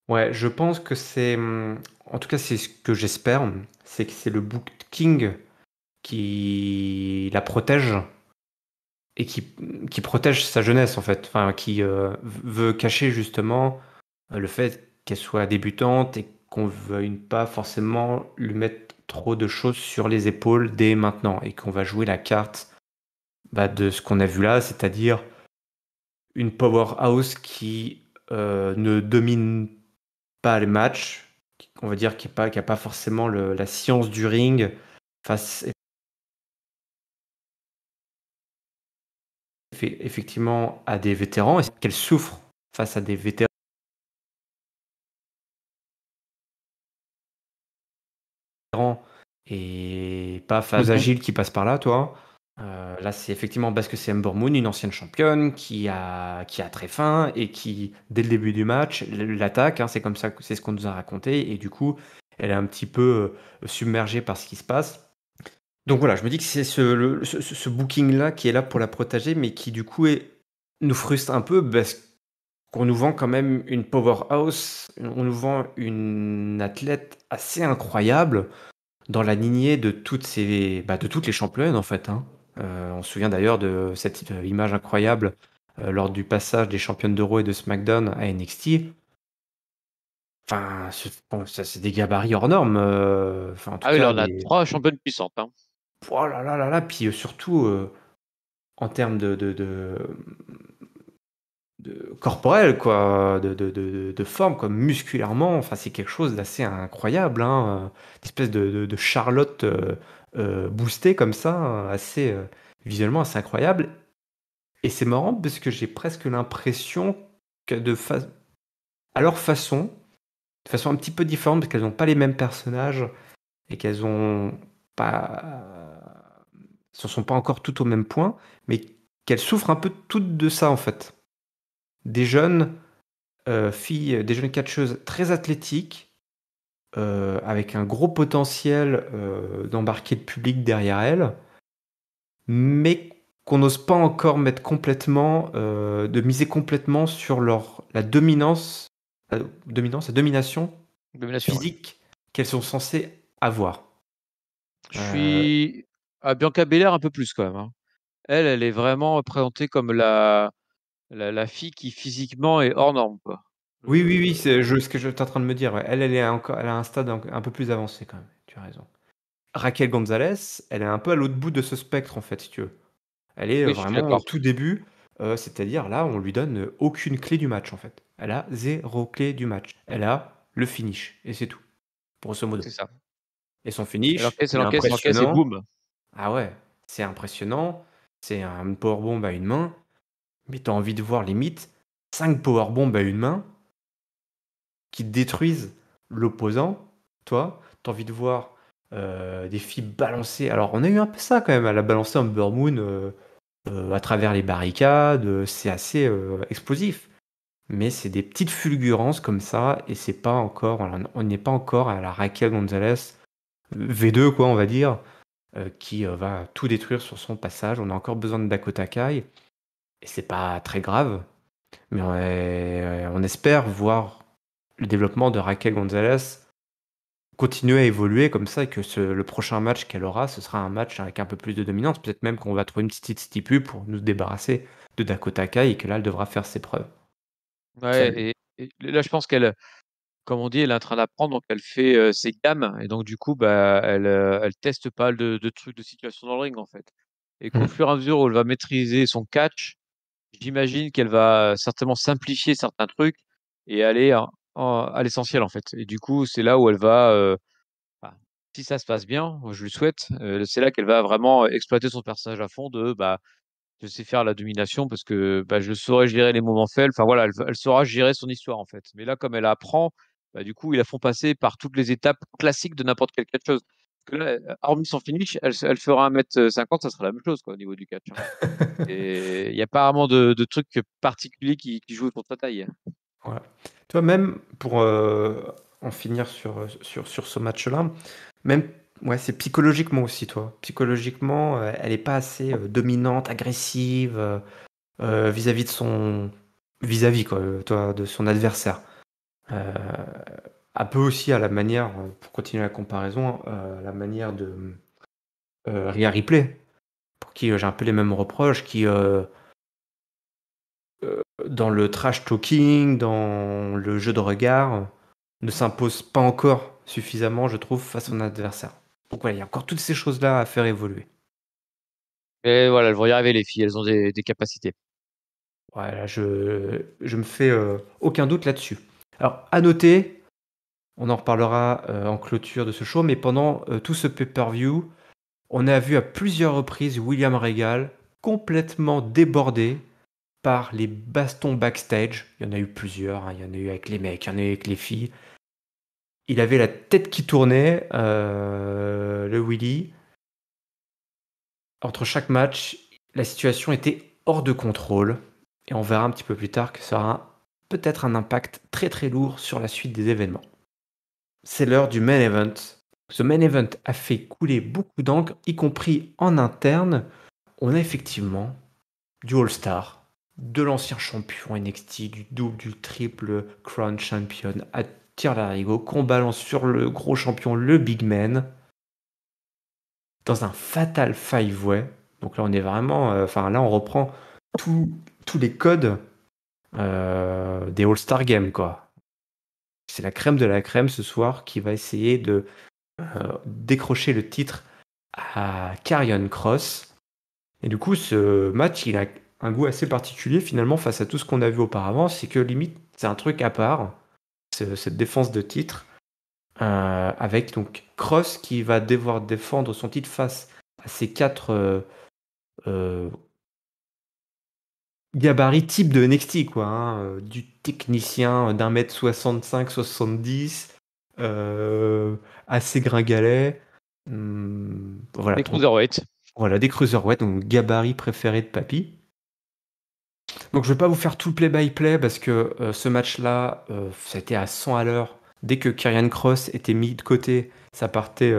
[SPEAKER 1] Ouais, je pense que c'est, hmm, en tout cas, c'est ce que j'espère, c'est que c'est le booking qui la protège et qui, protège sa jeunesse en fait, enfin, qui euh, veut cacher justement le fait qu'elle soit débutante et qu'on ne veuille pas forcément lui mettre trop de choses sur les épaules dès maintenant et qu'on va jouer la carte bah, de ce qu'on a vu là, c'est-à-dire une powerhouse qui euh, ne domine pas les matchs, on va dire qui n'a pas, a pas forcément la science du ring, face, effectivement à des vétérans et qu'elle souffre face à des vétérans. et pas face aux agiles qui passent par là, toi. Euh, là, c'est effectivement parce que c'est Ember Moon, une ancienne championne qui a, qui a très faim et qui, dès le début du match, l'attaque. Hein, c'est comme ça, c'est ce qu'on nous a raconté. Et du coup, elle est un petit peu euh, submergée par ce qui se passe. Donc voilà, je me dis que c'est ce, booking-là qui est là pour la protéger, mais qui du coup nous frustre un peu parce qu'on nous vend quand même une powerhouse, on nous vend une athlète assez incroyable dans la lignée de toutes, bah, de toutes les championnes en fait. Hein. Euh, on se souvient d'ailleurs de cette euh, image incroyable euh, lors du passage des championnes d'Euro et de SmackDown à NXT.
[SPEAKER 2] Enfin, c'est des gabarits
[SPEAKER 1] hors normes. enfin, en ah oui, on a trois
[SPEAKER 2] championnes puissantes. Hein.
[SPEAKER 1] Oh là là puis euh, surtout euh, en termes de, corporel, quoi, de, forme, comme musculairement, enfin c'est quelque chose d'assez incroyable, hein, euh, une espèce de, Charlotte boostée comme ça, assez visuellement assez incroyable. Et c'est marrant parce que j'ai presque l'impression que de façon à leur façon, de façon un petit peu différente, parce qu'elles n'ont pas les mêmes personnages et qu'elles n'ont pas ne sont pas encore toutes au même point, mais qu'elles souffrent un peu toutes de ça en fait. Des jeunes euh, filles, euh, des jeunes catcheuses très athlétiques, euh, avec un gros potentiel d'embarquer le public derrière elles, mais qu'on n'ose pas encore mettre complètement, de miser complètement sur leur la dominance, dominance, la domination, physique qu'elles sont censées avoir.
[SPEAKER 2] Je suis ah, Bianca Belair un peu plus quand même. Hein. Elle, elle est vraiment présentée comme la, la, fille qui physiquement est hors norme. Quoi. Oui, oui, oui,
[SPEAKER 1] c'est ce que je suis en train de me dire. Elle, elle, est encore, elle a un stade un, peu plus avancé quand même. Tu as raison. Raquel Gonzalez, elle est un peu à l'autre bout de ce spectre en fait, si tu veux. Elle est euh, vraiment au tout début. Euh, c'est-à-dire là, on lui donne euh, aucune clé du match en fait. Elle a zéro clé du match. Elle a le finish et c'est tout. Pour mode C'est ça. Et son finish. c'est l'enquête boum. Ah ouais, c'est impressionnant. C'est un powerbomb à une main. Mais t'as envie de voir limite 5 powerbombs à une main qui détruisent l'opposant. Toi, t'as envie de voir euh, des filles balancer, Alors, on a eu un peu ça quand même. Elle a balancé un Moon euh, euh, à travers les barricades. C'est assez explosif. Mais c'est des petites fulgurances comme ça. Et c'est pas encore. On n'est pas encore à la Raquel Gonzalez V2, quoi, on va dire. Euh, qui euh, va tout détruire sur son passage. On a encore besoin de Dakota Kai, et c'est pas très grave, mais euh, on, espère voir le développement de Raquel Gonzalez continuer à évoluer comme ça, et que le prochain match qu'elle aura, ce sera un match avec un peu plus de dominance. Peut-être même qu'on va trouver une petite stipu pour nous débarrasser de Dakota Kai, et que là, elle devra faire ses preuves.
[SPEAKER 2] Ouais, et là, je pense qu'elle comme on dit, elle est en train d'apprendre, donc elle fait ses gammes, et donc du coup, bah, elle, elle teste pas de, trucs, de situations dans le ring en fait. Et qu'au mmh. fur et à mesure où elle va maîtriser son catch, j'imagine qu'elle va certainement simplifier certains trucs et aller à l'essentiel en fait. Et du coup, c'est là où elle va, bah, si ça se passe bien, je lui souhaite, c'est là qu'elle va vraiment exploiter son personnage à fond de bah, je sais faire la domination parce que bah, je saurais gérer les moments faibles. Enfin voilà, elle, elle saura gérer son histoire en fait. Mais là, comme elle apprend, bah, du coup, ils la font passer par toutes les étapes classiques de n'importe quel chose. Que là, euh, hormis son finish, elle, fera 1m50, euh, ça sera la même chose quoi, au niveau du catch. Hein. (laughs) Et il n'y a pas vraiment de, trucs particuliers qui, jouent contre sa taille.
[SPEAKER 1] Toi, même pour euh, en finir sur, sur, sur ce match-là, même ouais, c'est psychologiquement aussi, toi. Psychologiquement, elle n'est pas assez dominante, agressive vis-à-vis de son vis à -vis, toi, de son adversaire. Euh, un peu aussi à la manière, euh, pour continuer la comparaison, à euh, la manière de euh, Ria Ripley, pour qui j'ai un peu les mêmes reproches, qui dans le trash talking, dans le jeu de regard, ne s'impose pas encore suffisamment, je trouve, face à son adversaire. Donc voilà, il y a encore toutes ces choses-là à faire évoluer.
[SPEAKER 2] Et voilà, elles vont y arriver, les filles, elles ont des, capacités.
[SPEAKER 1] Voilà, je, je me fais aucun doute là-dessus. Alors, à noter, on en reparlera euh, en clôture de ce show, mais pendant euh, tout ce pay-per-view, on a vu à plusieurs reprises William Regal complètement débordé par les bastons backstage. Il y en a eu plusieurs, hein. il y en a eu avec les mecs, il y en a eu avec les filles. Il avait la tête qui tournait, euh, le Willy. Entre chaque match, la situation était hors de contrôle. Et on verra un petit peu plus tard que ça peut-être un impact très très lourd sur la suite des événements. C'est l'heure du main event. Ce main event a fait couler beaucoup d'encre, y compris en interne. On a effectivement du All-Star, de l'ancien champion NXT, du double, du triple Crown Champion à tire l'arigot, qu'on balance sur le gros champion, le Big Man, dans un fatal five-way. Donc là, on est vraiment. Euh, enfin, là, on reprend tous les codes euh, des All-Star Games, quoi. C'est la crème de la crème ce soir qui va essayer de euh, décrocher le titre à Carrion Cross. Et du coup, ce match, il a un goût assez particulier finalement face à tout ce qu'on a vu auparavant. C'est que limite, c'est un truc à part, cette défense de titre. Euh, avec donc Cross qui va devoir défendre son titre face à ces quatre gabarit type de NXT, quoi. Hein, euh, du technicien d'un mètre 65, 70, euh, assez gringalet. Hmm, voilà, des cruiserweights. Voilà, des cruiserweights, donc gabarit préféré de Papy. Donc je vais pas vous faire tout le play-by-play parce que euh, ce match-là, c'était à 100 à l'heure. Dès que Kyrian Cross était mis de côté, ça partait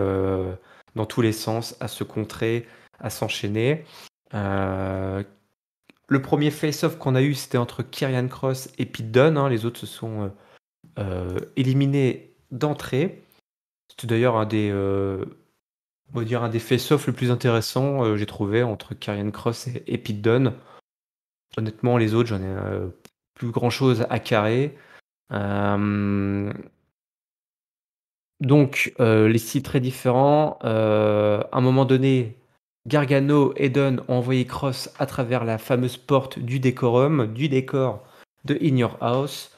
[SPEAKER 1] dans tous les sens, à se contrer, à s'enchaîner. Le premier face-off qu'on a eu, c'était entre Kyrian Cross et Pete Dunne. Hein. Les autres se sont euh, euh, éliminés d'entrée. C'était d'ailleurs un des, euh, dire un des face offs le plus intéressant, j'ai trouvé, entre Kyrian Cross et, et, Pete Honnêtement, les autres, j'en ai plus grand-chose à carrer. Donc, les styles très différents. à un moment donné, Gargano, Eden ont envoyé Cross à travers la fameuse porte du décorum, du décor de In Your House,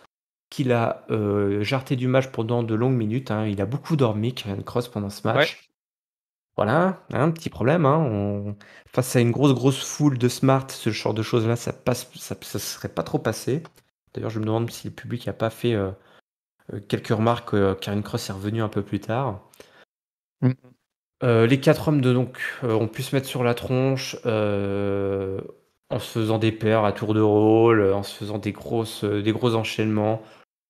[SPEAKER 1] qu'il a euh, jarté du match pendant de longues minutes. Hein. Il a beaucoup dormi, Karen Cross, pendant ce match. Voilà, hein, un petit problème. Hein. Face à une grosse, grosse foule de smart, ce genre de choses-là, ça passe, serait pas trop passé. D'ailleurs, je me demande si le public n'a pas fait euh, euh, quelques remarques. Euh, Karen Cross est revenu un peu plus tard. Mm. Euh, les quatre hommes de donc euh, ont pu se mettre sur la tronche euh, en se faisant des paires à tour de rôle, en se faisant des grosses, des gros enchaînements.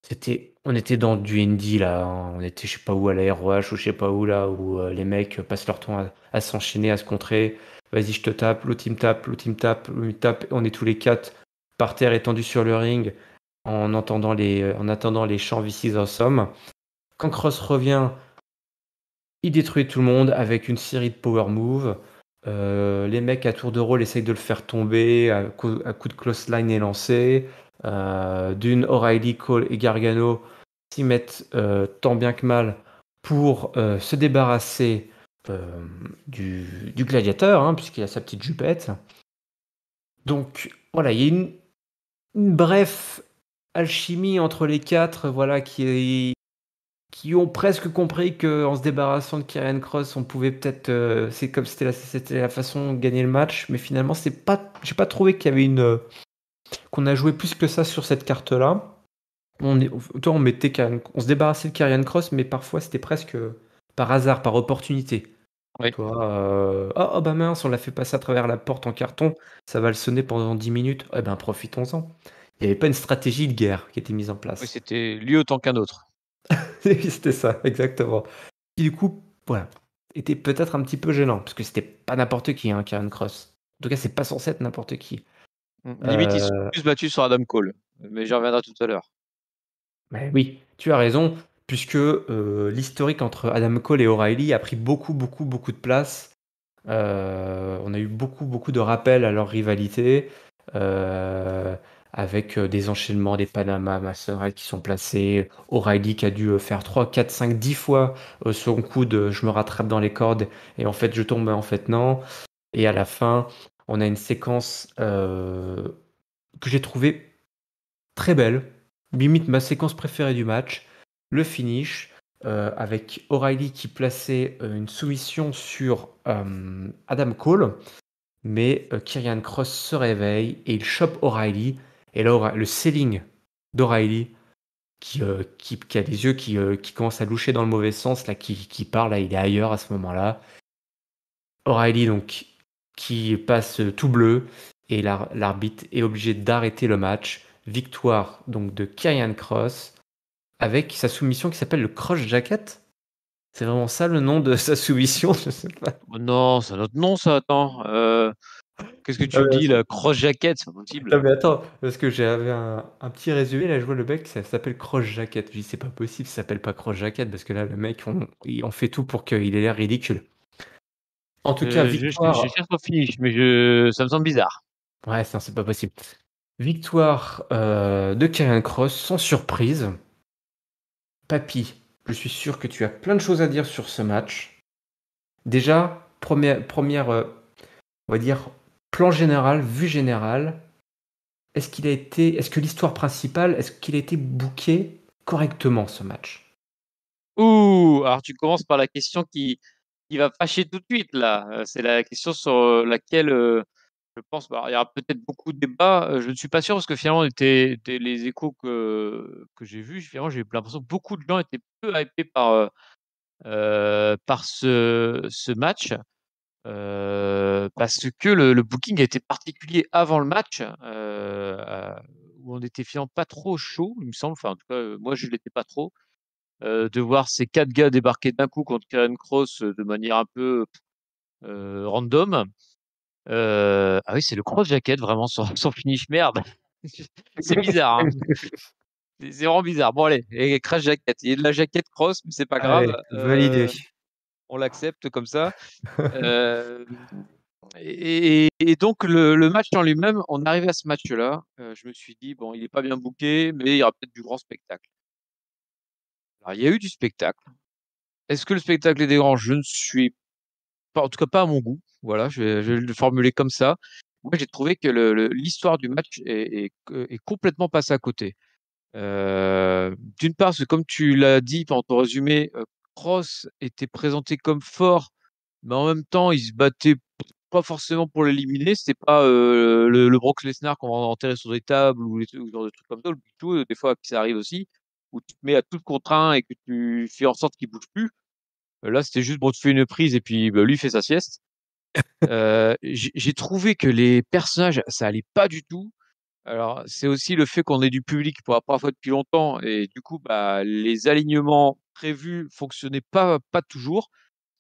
[SPEAKER 1] C'était, on était dans du indie là, hein. on était je sais pas où à la ROH ou je sais pas où là où les mecs passent leur temps à, s'enchaîner, à se contrer. Vas-y, je te tape, l'autre il tape, l'autre il tape, l'autre tape. On est tous les quatre par terre étendus sur le ring en entendant les, en attendant les chants This en somme. Quand Cross revient, il détruit tout le monde avec une série de power moves. Euh, les mecs à tour de rôle essayent de le faire tomber à coup, de close line et lancé. Euh, D'une, O'Reilly, Cole et Gargano s'y mettent euh, tant bien que mal pour se débarrasser du, gladiateur, hein, puisqu'il a sa petite jupette. Donc voilà, il y a une, une bref alchimie entre les quatre, voilà, qui, qui ont presque compris qu'en se débarrassant de Kyrian Cross, on pouvait peut-être. Euh, c'est comme c'était la, façon de gagner le match, mais finalement, c'est pas, j'ai pas trouvé qu'il y avait une. Euh, qu'on a joué plus que ça sur cette carte-là. On, on, mettait se débarrassait de Kyrian Cross, mais parfois c'était presque euh, par hasard, par opportunité. Oui. oh, oh bah mince, on l'a fait passer à travers la porte en carton, ça va le sonner pendant 10 minutes, eh ben profitons-en. Il n'y avait pas une stratégie de guerre qui était mise en place. Oui,
[SPEAKER 2] c'était lui autant qu'un autre.
[SPEAKER 1] (laughs) c'était ça, exactement. Qui du coup, voilà, était peut-être un petit peu gênant, parce que c'était pas n'importe qui, hein, Karen Cross. En tout cas, c'est pas censé être n'importe qui.
[SPEAKER 2] Mm, limite, ils sont euh, plus battus sur Adam Cole, mais j'y reviendrai tout à l'heure. Mais
[SPEAKER 1] oui, tu as raison, puisque euh, l'historique entre Adam Cole et O'Reilly a pris beaucoup, beaucoup, beaucoup de place. Euh, on a eu beaucoup, beaucoup de rappels à leur rivalité. Euh, avec euh, des enchaînements des Panama Masterhead hein, qui sont placés, O'Reilly qui a dû euh, faire 3, 4, 5, 10 fois euh, son coup de je me rattrape dans les cordes et en fait je tombe, en fait non. Et à la fin, on a une séquence que j'ai trouvée très belle, limite ma séquence préférée du match, le finish. avec O'Reilly qui plaçait une soumission sur Adam Cole, mais Kyrian Cross se réveille et il chope O'Reilly et là, le selling d'O'Reilly, euh, qui, a des yeux qui, euh, qui commencent à loucher dans le mauvais sens, là, qui, qui part, il est ailleurs à ce moment-là. O'Reilly, donc, qui passe tout bleu, et l'arbitre est obligé d'arrêter le match. Victoire, donc, de Kyrian Cross, avec sa soumission qui s'appelle le Crush Jacket. C'est vraiment ça le nom de (laughs) sa soumission, je sais
[SPEAKER 2] pas. Oh non, c'est un autre nom, ça, attends. Euh, Qu'est-ce que tu ah, dis, la croche-jaquette, c'est possible
[SPEAKER 1] Non, ah, mais attends, parce que j'avais un, petit résumé, là, je vois le mec, ça s'appelle croche-jaquette. Je dis, c'est pas possible, ça s'appelle pas croche-jaquette, parce que là, le mec, on, fait tout pour qu'il ait l'air ridicule. En tout cas, euh, victoire. Je,
[SPEAKER 2] cherche au mais ça me semble bizarre. Ouais, c'est pas
[SPEAKER 1] possible. Victoire euh, de Karen Cross, sans surprise. Papy, je suis sûr que tu as plein de choses à dire sur ce match. Déjà, première, première euh, on va dire, plan général, vue générale, est-ce qu'il a été, est-ce que l'histoire principale, est-ce qu'il a été bouqué correctement ce match
[SPEAKER 2] Ouh, alors tu commences par la question qui, va fâcher tout de suite là. Euh, c'est la question sur euh, laquelle euh, je pense bah, il y aura peut-être beaucoup de débats. Je ne suis pas sûr parce que finalement les échos que, j'ai vus, finalement j'ai l'impression que beaucoup de gens étaient peu hypés par, par ce match. Euh, parce que le, booking a été particulier avant le match, euh, où on était finalement pas trop chaud, il me semble. Enfin, en tout cas, euh, moi, je l'étais pas trop. de voir ces quatre gars débarquer d'un coup contre Karen Cross de manière un peu random. ah oui, c'est le cross jacket vraiment sans, (laughs) finish merde. (laughs) c'est bizarre. Hein. c'est vraiment bizarre. Bon allez, et crash jacket. Il y a de la jaquette cross, mais c'est pas grave. validé on l'accepte comme ça. (laughs) Euh, et, donc le, match en lui-même, on arrive à ce match-là. Euh, je me suis dit bon, il n'est pas bien bouqué, mais il y aura peut-être du grand spectacle. il y a eu du spectacle. Est-ce que le spectacle est grands Je ne suis pas, en tout cas pas à mon goût. Voilà, je vais, le formuler comme ça. Moi, j'ai trouvé que l'histoire du match est, complètement passée à côté. Euh, d'une part, comme tu l'as dit pendant ton résumé, Ross était présenté comme fort, mais en même temps, il se battait pas forcément pour l'éliminer. C'était pas le, le Brock Lesnar qu'on va enterrer sur des tables ou des trucs, genre de trucs comme ça. tout des fois, ça arrive aussi, où tu te mets à tout contraint et que tu fais en sorte qu'il bouge plus. Là, c'était juste bon, tu fais une prise et puis bah, lui fait sa sieste. (laughs) j'ai trouvé que les personnages, ça allait pas du tout. Alors, c'est aussi le fait qu'on ait du public pour la première fois depuis longtemps. Et du coup, bah, les alignements prévus fonctionnaient pas, pas toujours.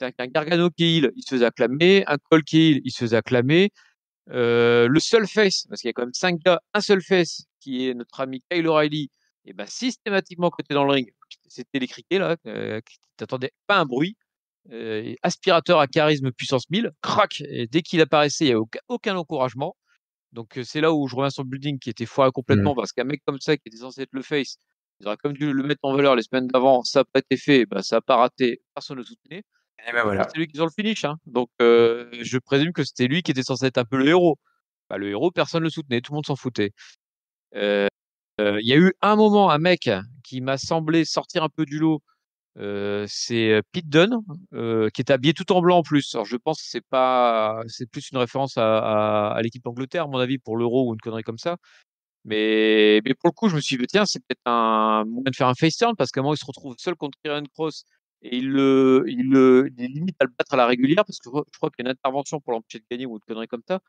[SPEAKER 2] Un, Gargano qui il, se faisait acclamer. Un Cole qui il, se faisait acclamer. Euh, le seul face, parce qu'il y a quand même cinq gars, un seul face, qui est notre ami Kyle O'Reilly, et bah, systématiquement côté dans le ring, c'était les là, euh, t'attendais pas un bruit. Euh, aspirateur à charisme puissance 1000, crac, dès qu'il apparaissait, il n'y avait aucun encouragement. Donc c'est là où je reviens sur le building qui était foiré mmh. complètement parce qu'un mec comme ça qui était censé être le face, il auraient comme dû le mettre en valeur les semaines d'avant, ça n'a pas été fait, bah, ça n'a pas raté, personne ne soutenait. Et ben voilà. C'est lui qui est le finish. Hein. Donc mmh. je présume que c'était lui qui était censé être un peu le héros. Bah, le héros, personne ne le soutenait, tout le monde s'en foutait. Il y a eu un moment, un mec qui m'a semblé sortir un peu du lot c'est Pete Dunne qui est habillé tout en blanc en plus. Alors je pense que c'est pas, c'est plus une référence à, l'équipe d'Angleterre, à mon avis, pour l'Euro ou une connerie comme ça. Mais, pour le coup, je me suis dit tiens, c'est peut-être un moyen de faire un face turn parce qu'à un moment il se retrouve seul contre Kieran Cross et il le, il limite à le battre à la régulière parce que je crois qu'il y a une intervention pour l'empêcher de gagner ou une connerie comme ça.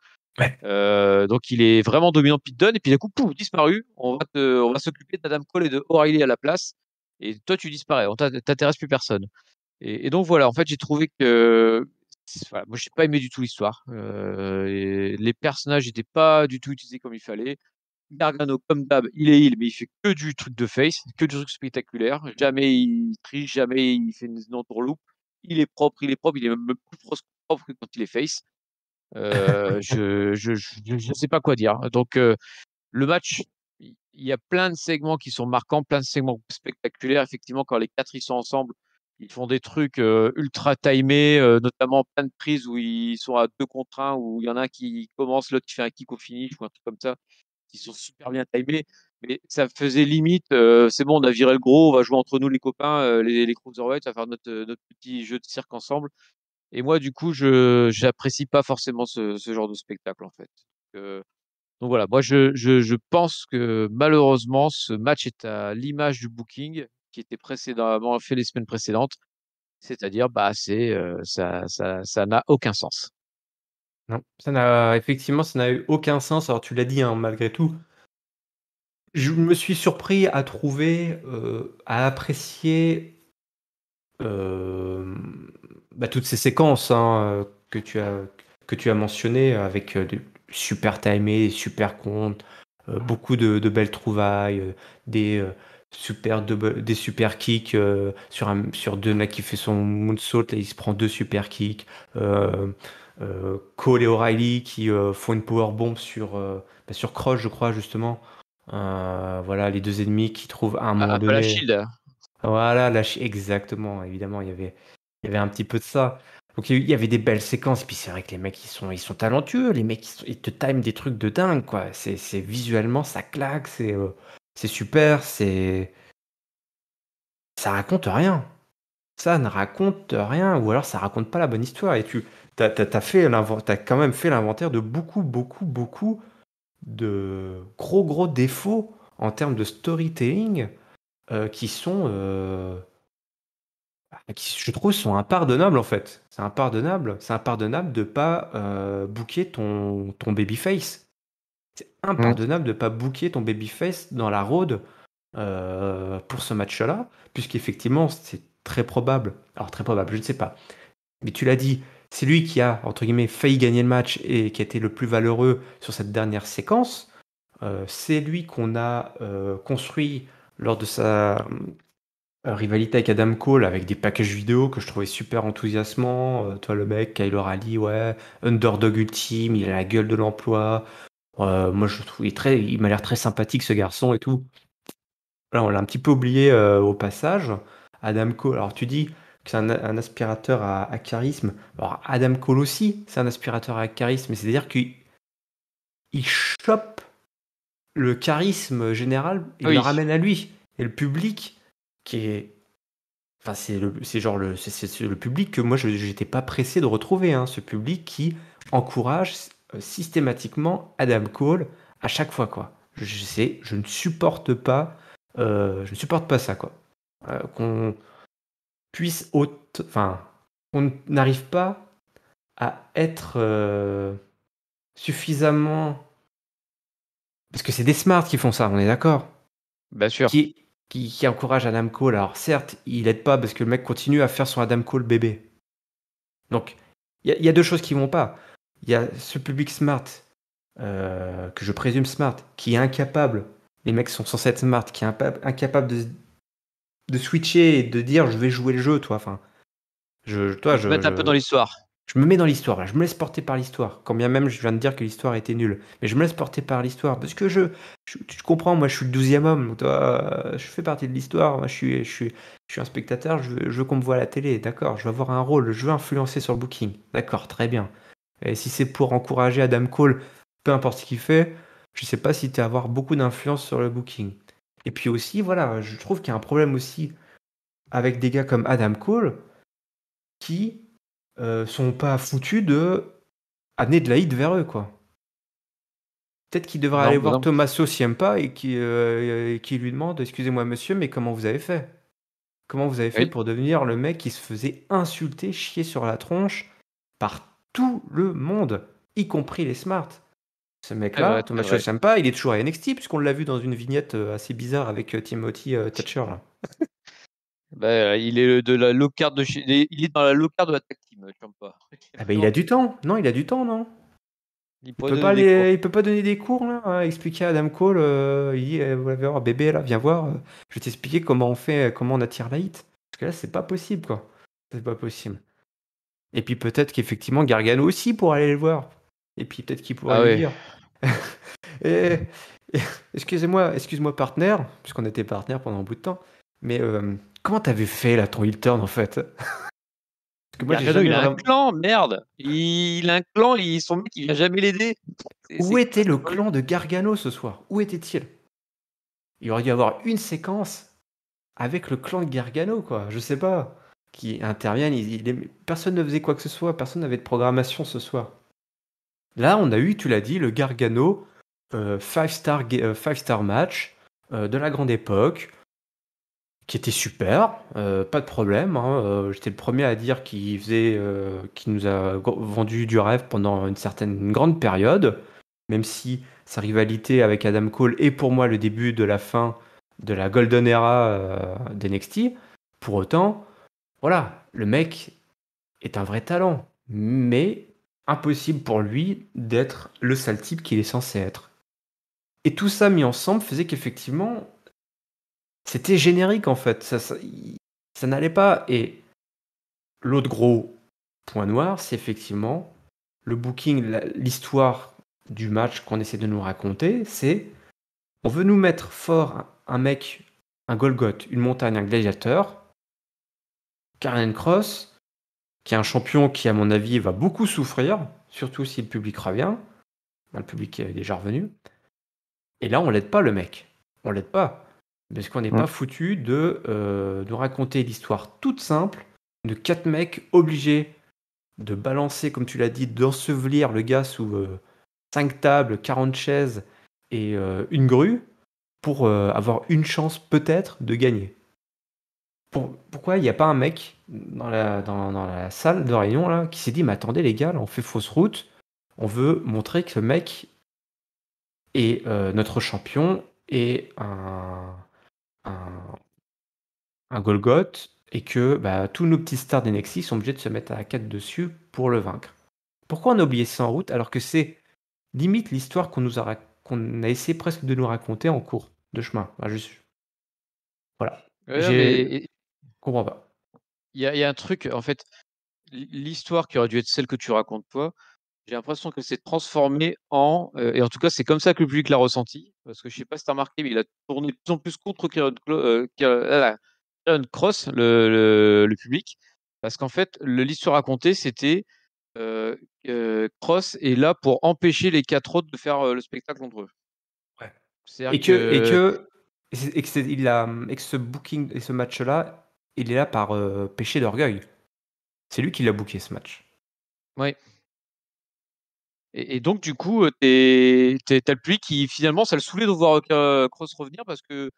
[SPEAKER 2] donc il est vraiment dominant Pete Dunne et puis d'un coup pouf, disparu. On va, on va s'occuper d'Adam Cole et de O'Reilly à la place et toi tu disparais, on t'intéresse plus personne. Et, donc voilà, en fait j'ai trouvé que Moi, moi j'ai pas aimé du tout l'histoire. Euh, les personnages n'étaient pas du tout utilisés comme il fallait. Gargano, comme d'hab, il est il, mais il fait que du truc de face, que du truc spectaculaire. Jamais il triche, jamais il fait une entourloupe. Il est propre, il est propre, il est même plus propre que quand il est face. Euh, (laughs) je, je, je, sais pas quoi dire. Donc euh, le match il y a plein de segments qui sont marquants, plein de segments spectaculaires. Effectivement, quand les quatre ils sont ensemble, ils font des trucs ultra timés, notamment plein de prises où ils sont à deux contre un, où il y en a un qui commence, l'autre qui fait un kick au finish ou un truc comme ça, qui sont super bien timés. Mais ça faisait limite, c'est bon, on a viré le gros, on va jouer entre nous les copains, les, les cruiserweights, on va faire euh, notre, petit jeu de cirque ensemble. Et moi, du coup, je n'apprécie pas forcément ce, genre de spectacle, en fait. Donc voilà, moi je, je, pense que malheureusement ce match est à l'image du booking qui était précédemment fait les semaines précédentes, c'est-à-dire bah c'est euh, ça ça n'a aucun sens.
[SPEAKER 1] Non, ça n'a effectivement ça n'a eu aucun sens. Alors tu l'as dit hein, malgré tout, je me suis surpris à trouver euh, à apprécier euh, bah, toutes ces séquences hein, que tu as que tu as mentionnées avec super timé, super compte, euh, beaucoup de, belles trouvailles, euh, des, euh, super des super kicks sur, un, sur Dunn qui fait son moonsault, là, il se prend deux super kicks. Cole et O'Reilly qui font une power bomb sur, bah, sur croche je crois, justement. voilà, les deux ennemis qui trouvent un ah, moment La Voilà, exactement, évidemment, il y avait il y avait un petit peu de ça il y avait des belles séquences, et puis c'est vrai que les mecs ils sont, ils sont talentueux, les mecs ils, te timent des trucs de dingue quoi. C'est, visuellement ça claque, euh, c'est, super, c'est ça raconte rien. Ça ne raconte rien, ou alors ça raconte pas la bonne histoire. Et tu as fait quand même fait l'inventaire de beaucoup, beaucoup, beaucoup de gros, gros défauts en termes de storytelling euh, qui sont euh, ah, qui, je trouve, sont impardonnables en fait. C'est impardonnable. C'est impardonnable de pas bouquer euh, booker ton, babyface. C'est impardonnable de pas booker ton babyface dans la road euh, pour ce match-là, puisqu'effectivement, c'est très probable. Alors, très probable, je ne sais pas. Mais tu l'as dit, c'est lui qui a, entre guillemets, failli gagner le match et qui a été le plus valeureux sur cette dernière séquence. Euh, c'est lui qu'on a construit lors de sa rivalité avec Adam Cole, avec des packages vidéo que je trouvais super enthousiasmant euh, toi le mec Kyle O'Reilly, ouais, underdog ultime, il a la gueule de l'emploi. Euh, moi je trouve il très il m'a l'air très sympathique ce garçon et tout. là on l'a un petit peu oublié, euh, au passage. Adam Cole, alors tu dis que c'est un aspirateur à charisme. Alors Adam Cole aussi, c'est un aspirateur à charisme, c'est-à-dire qu'il il chope le charisme général et il le ramène à lui et le public qui est. Enfin, c'est le, c'est genre le, c'est, le public que moi, je n'étais pas pressé de retrouver. Hein, ce public qui encourage euh, systématiquement Adam Cole à chaque fois, quoi. Je, sais, je ne supporte pas. Euh, je ne supporte pas ça, quoi. Euh, qu'on puisse. Haute, enfin, on n'arrive pas à être suffisamment. Parce que c'est des smarts qui font ça, on est d'accord Bien sûr. Qui, qui, encourage Adam Cole. Alors certes, il aide pas parce que le mec continue à faire son Adam Cole bébé. Donc, il y, a deux choses qui vont pas. Il y a ce public smart, euh, que je présume smart, qui est incapable, les mecs sont censés être smart, qui est incapable de, de switcher et de dire je vais jouer le jeu, toi. Enfin,
[SPEAKER 2] je, toi, je, je mettre un peu dans l'histoire.
[SPEAKER 1] Je me mets dans l'histoire, je me laisse porter par l'histoire, quand bien même je viens de dire que l'histoire était nulle. Mais je me laisse porter par l'histoire, parce que je, je, tu comprends, moi je suis le douzième homme, euh, je fais partie de l'histoire, moi je suis, je, suis, je suis un spectateur, je veux, qu'on me voit à la télé, d'accord, je veux avoir un rôle, je veux influencer sur le booking, d'accord, très bien. Et si c'est pour encourager Adam Cole, peu importe ce qu'il fait, je ne sais pas si tu avoir beaucoup d'influence sur le booking. Et puis aussi, voilà, je trouve qu'il y a un problème aussi avec des gars comme Adam Cole, qui euh, sont pas foutus de amener de la vers eux, quoi. Peut-être qu'il devrait aller voir Thomas Siempa euh, et qui, lui demande Excusez-moi, monsieur, mais comment vous avez fait Comment vous avez fait pour devenir le mec qui se faisait insulter, chier sur la tronche par tout le monde, y compris les smarts ce mec-là, ah Thomas il est toujours à NXT, puisqu'on l'a vu dans une vignette euh, assez bizarre avec Timothy Thatcher. (laughs)
[SPEAKER 2] Bah, il est euh, de la low de il est dans la low de la tag team, euh,
[SPEAKER 1] Ah bah, il a du temps, non, il a du temps, non. Il, peut pas donner des cours là, hein. expliquer à Adam Cole, euh, il dit, eh, bébé là, viens voir, je vais t'expliquer comment on fait, comment on attire la hit. Parce que là, c'est pas possible quoi, c'est pas possible. Et puis peut-être qu'effectivement Gargano aussi pourrait aller le voir. Et puis peut-être qu'il pourrait ah le dire. (laughs) Excusez-moi, excuse-moi partenaire, puisqu'on était partenaire pendant un bout de temps, mais euh, Comment t'avais fait la ton Hilton en fait Parce que moi, il, a, un
[SPEAKER 2] clan, merde
[SPEAKER 1] Il a un clan, il, son mec il a jamais l'aider. Où était le clan de Gargano ce soir Où était-il Il aurait dû y avoir une séquence avec le clan de Gargano, quoi, je sais pas. Qui intervient. personne ne faisait quoi que ce soit, personne n'avait de programmation ce soir. Là, on a eu, tu l'as dit, le Gargano 5-star euh, euh, five star, match euh, de la grande époque qui était super, euh, pas de problème. Hein, euh, j'étais le premier à dire qu'il faisait, euh, nous a vendu du rêve pendant une certaine grande période, même si sa rivalité avec Adam Cole est pour moi le début de la fin de la Golden Era euh, d'NXT. Pour autant, voilà, le mec est un vrai talent, mais impossible pour lui d'être le sale type qu'il est censé être. Et tout ça mis ensemble faisait qu'effectivement, c'était générique en fait, ça, ça, n'allait pas. Et l'autre gros point noir, c'est effectivement le booking, l'histoire du match qu'on essaie de nous raconter, c'est on veut nous mettre fort un mec, un Golgoth, une montagne, un gladiateur, Karen Cross, qui est un champion qui, à mon avis, va beaucoup souffrir, surtout si le public revient. Le public est déjà revenu. Et là, on l'aide pas, le mec. On l'aide pas. Parce qu'on n'est mm. pas foutu de, euh, de raconter l'histoire toute simple de quatre mecs obligés de balancer, comme tu l'as dit, d'ensevelir le gars sous 5 euh, cinq tables, 40 chaises et euh, une grue pour avoir une chance peut-être de gagner. pourquoi il n'y a pas un mec dans la, dans, la salle de réunion là, qui s'est dit Mais attendez les gars, on fait fausse route, on veut montrer que ce mec est notre champion et un un, Golgoth et que bah, tous nos petits stars des sont obligés de se mettre à 4 dessus pour le vaincre. Pourquoi on a oublié ça en route alors que c'est limite l'histoire qu'on nous a, qu'on a essayé presque de nous raconter en cours de chemin Voilà. je... Voilà. je
[SPEAKER 2] comprends pas. Il y, y, a un truc, en fait, l'histoire qui aurait dû être celle que tu racontes toi, j'ai l'impression que c'est transformé en, et en tout cas c'est comme ça que le public l'a ressenti, parce que je ne sais pas si tu as remarqué, mais il a tourné de plus en plus contre Kieran, ah Cross, le, public, parce qu'en fait, le l'histoire racontée, c'était Cross est là pour empêcher les quatre autres de faire le spectacle entre eux. Et, que, et que,
[SPEAKER 1] et que, il a, que ce booking et ce match-là, il est là par péché d'orgueil. C'est lui qui l'a booké ce match.
[SPEAKER 2] Ouais. Et, donc, du coup, t'es as le public qui, finalement, ça le saoulait de voir Cross revenir parce que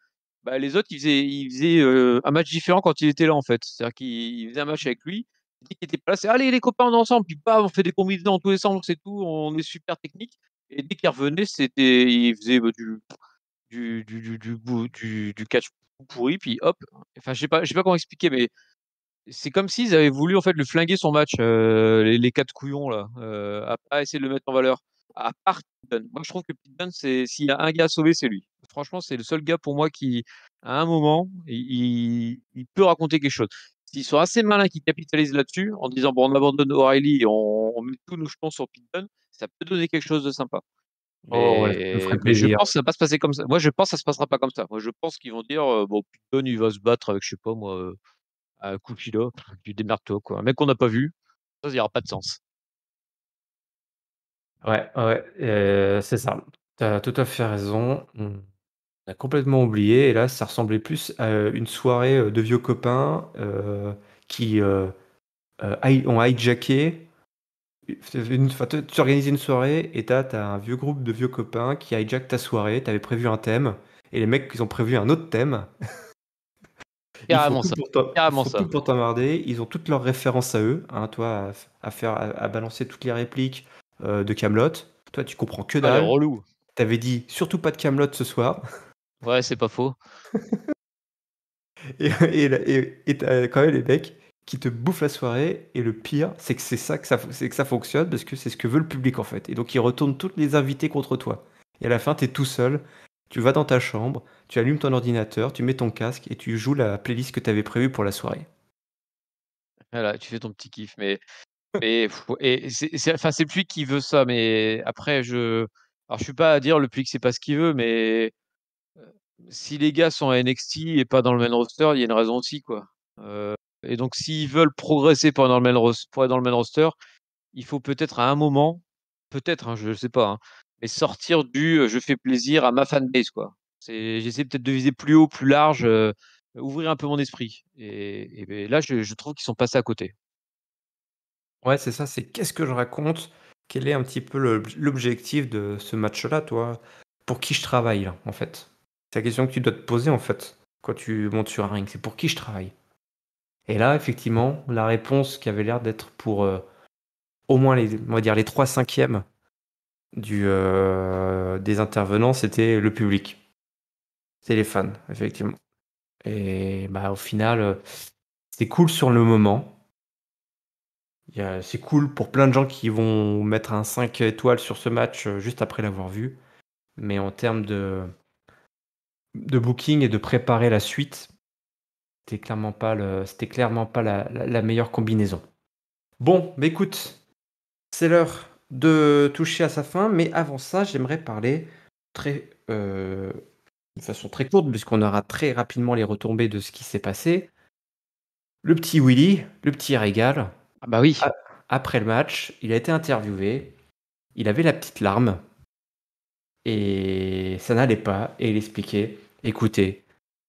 [SPEAKER 2] les autres, ils faisaient, un match différent quand il était là, en fait. C'est-à-dire qu'ils faisaient un match avec lui. Il dit qu'il était pas allez, les copains, on est ensemble. Puis, bah, on fait des combinaisons dans tous les sens, c'est tout. On est super technique. Et dès qu'il revenait, c'était, il faisait du, du, du, du, du catch pourri. Puis, hop. Enfin, je sais pas, je sais pas comment expliquer, mais c'est comme s'ils avaient voulu en fait le flinguer son match, euh, les, quatre couillons là, euh, à pas essayer de le mettre en valeur. À part Moi, je trouve que c'est s'il y a un gars à sauver, c'est lui. Franchement, c'est le seul gars pour moi qui, à un moment, il, peut raconter quelque chose. S'ils sont assez malins qui capitalisent là-dessus en disant bon, on abandonne O'Reilly on, met tous nos jetons sur Pittman. Ça peut donner quelque chose de sympa.
[SPEAKER 1] Mais, je pense
[SPEAKER 2] que ça va pas se passer comme ça. Moi, je pense que ça se passera pas comme ça. Moi, je pense qu'ils vont dire euh, bon, il va se battre avec, je sais pas moi de du démarteau, quoi. Un mec qu'on n'a pas vu, ça, n'aura pas de sens.
[SPEAKER 1] Ouais, ouais, c'est ça. Tu as tout à fait raison. On a complètement oublié. Et là, ça ressemblait plus à une soirée de vieux copains qui on ont hijacké. Une, tu organisais une soirée et t'as as un vieux groupe de vieux copains qui hijack ta soirée. T'avais prévu un thème et les mecs, ils ont prévu un autre thème. Carrément ça. Pour ils ont toutes leurs références à eux. Hein, toi, à, faire, à, balancer toutes les répliques euh, de Camelot. Toi, tu comprends que ah, dalle. Ah, relou. T'avais dit surtout pas de Camelot ce soir. (laughs) Ouais, c'est pas faux. (laughs) et t'as quand même les mecs qui te bouffent la soirée. Et le pire, c'est que c'est ça que ça, que ça fonctionne parce que c'est ce que veut le public en fait. Et donc ils retournent toutes les invités contre toi. Et à la fin, t'es tout seul tu vas dans ta chambre, tu allumes ton ordinateur, tu mets ton casque et tu joues la playlist que tu avais prévue pour la soirée.
[SPEAKER 2] Voilà, ah tu fais ton petit kiff, mais, et c'est enfin, c'est le qui veut ça, mais après, je. Alors, je suis pas à dire le public, c'est pas ce qu'il veut, mais euh, si les gars sont à NXT et pas dans le main roster, il y a une raison aussi, quoi. Euh, et donc, s'ils veulent progresser pour, le main être dans le main roster, il faut peut-être à un moment, peut-être, hein, je ne sais pas, hein, mais sortir du je fais plaisir à ma fanbase quoi. J'essaie peut-être de viser plus haut, plus large, ouvrir un peu mon esprit. Et, ben là, je, trouve qu'ils sont passés à côté. Ouais, c'est ça, c'est qu'est-ce
[SPEAKER 1] que je raconte Quel est un petit peu l'objectif de ce match-là, toi Pour qui je travaille, en fait C'est la question que tu dois te poser, en fait, quand tu montes sur un ring. C'est pour qui je travaille Et là, effectivement, la réponse qui avait l'air d'être pour au moins les, on dire, les 3 cinquièmes euh, des intervenants, c'était le public. c'est les fans, effectivement. Et bah, au final, euh, c'est cool sur le moment. C'est cool pour plein de gens qui vont mettre un 5 étoiles sur ce match euh, juste après l'avoir vu. Mais en termes de, de booking et de préparer la suite, c'était clairement pas, clairement pas la, la meilleure combinaison. Bon, mais bah, écoute, c'est l'heure de toucher à sa fin, mais avant ça, j'aimerais parler très, euh, de façon très courte, puisqu'on aura très rapidement les retombées de ce qui s'est passé. Le petit Willy, le petit régal. Ah bah oui. après le match, il a été interviewé. Il avait la petite larme. Et ça n'allait pas. Et il expliquait écoutez,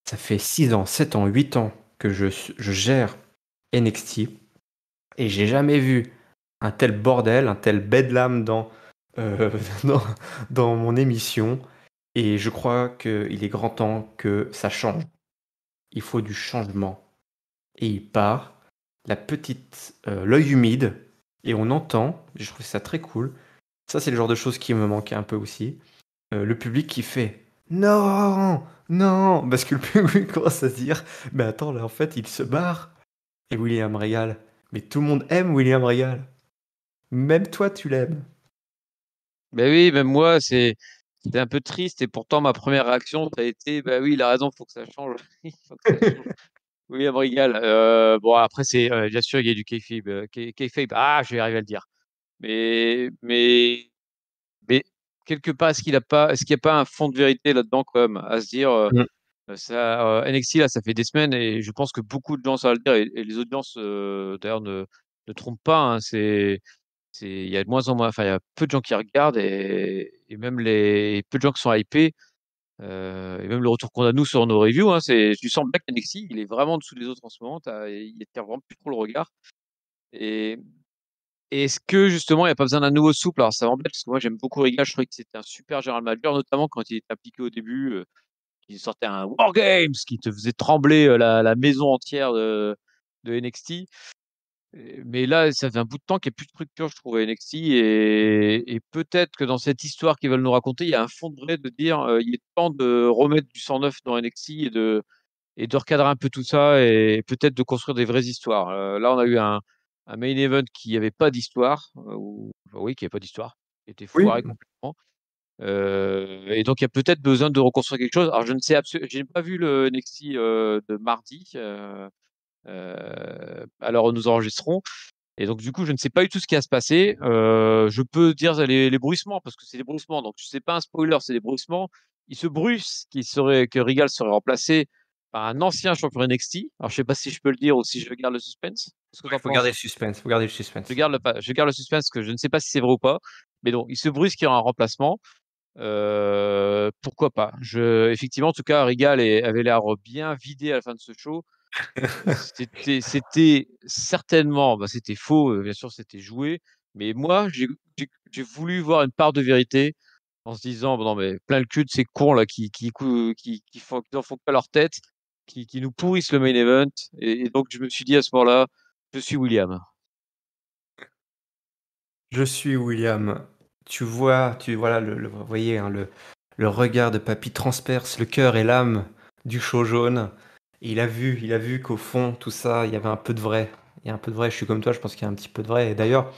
[SPEAKER 1] ça fait 6 ans, 7 ans, 8 ans que je, je gère NXT. Et j'ai jamais vu un tel bordel, un tel bedlam euh, (laughs) dans, dans, mon émission. Et je crois qu'il est grand temps que ça change. Il faut du changement. Et il part, la petite, euh, l'œil humide, et on entend, je trouve ça très cool. Ça, c'est le genre de choses qui me manquait un peu aussi. Euh, le public qui fait Non Non Parce que le public (laughs) commence à se dire Mais attends, là, en fait, il se barre. Et William Regal. Mais tout le monde aime William Regal. Même toi, tu l'aimes.
[SPEAKER 2] Ben oui, même moi, c'est c'était un peu triste. Et pourtant, ma première réaction, ça a été, ben oui, il a raison, il que ça change. (laughs) faut que ça change. oui, Abrigal. Euh, bon, après, c'est euh, bien sûr, il y a du euh, kayfabe. Ah, je vais arriver à le dire. Mais, mais, mais quelque part, est-ce qu'il n'y a pas, ce a pas un fond de vérité là-dedans quand même à se dire, euh, mm. ça, NXT là, ça fait des semaines et je pense que beaucoup de gens ça le dire et, les audiences d'ailleurs ne, ne trompent pas. Hein. c'est il y a de moins en moins, enfin, il y a peu de gens qui regardent et, même les peu de gens qui sont hypés. Euh, et même le retour qu'on a nous sur nos reviews, hein, c'est du sens Black NXT, il est vraiment en dessous des autres en ce moment. Il est vraiment plus trop le regard. Et est-ce que justement, il n'y a pas besoin d'un nouveau souple Alors ça m'embête parce que moi j'aime beaucoup Riga, je trouvais que c'était un super Gérald Major, notamment quand il était appliqué au début, euh, sortait un Wargames qui te faisait trembler euh, la, maison entière de, de NXT mais là, ça fait un bout de temps qu'il n'y a plus de structure, je trouve, à Et, peut-être que dans cette histoire qu'ils veulent nous raconter, il y a un fond de vrai de dire il est temps de remettre du 109 dans NXT et de, recadrer un peu tout ça et peut-être de construire des vraies histoires. là, on a eu un, main event qui n'avait pas d'histoire, oui, qui n'avait pas d'histoire, Il était foiré complètement. et donc, il y a peut-être besoin de reconstruire quelque chose. Alors, je ne sais absolument, n'ai pas vu le NXT de mardi. Alors nous enregistrons. Et donc, du coup, je ne sais pas du tout ce qui va se passer. je peux dire les, les bruissements, parce que c'est des bruissements. Donc, ce sais pas un spoiler, c'est des bruissements. Il se bruisse qu'il serait, que Rigal serait remplacé par un ancien champion NXT. Alors, je ne sais pas si je peux le dire ou si je garde le suspense. il faut garder le suspense. Faut garder le suspense. Je garde le, suspense parce suspense que je ne sais pas si c'est vrai ou pas. Mais donc, il se bruise qu'il y aura un remplacement. pourquoi pas je, Effectivement, en tout cas, Rigal avait l'air bien vidé à la fin de ce show c'était certainement, bah, c'était faux, euh, bien sûr, c'était joué. Mais moi, j'ai voulu voir une part de vérité en se disant, bon, mais plein le cul de ces cons là qui qui font, font pas leur tête, qui, nous pourrissent le main event. Et, donc, je me suis dit à ce moment-là, je suis William.
[SPEAKER 1] Je suis William. Tu vois, tu voilà, le, voyez, hein, le regard de Papy transperce le cœur et l'âme du chaud jaune il a vu, il a vu qu'au fond, tout ça, il y avait un peu de vrai. Il y a un peu de vrai. Je suis comme toi, je pense qu'il y a un petit peu de vrai. Et d'ailleurs,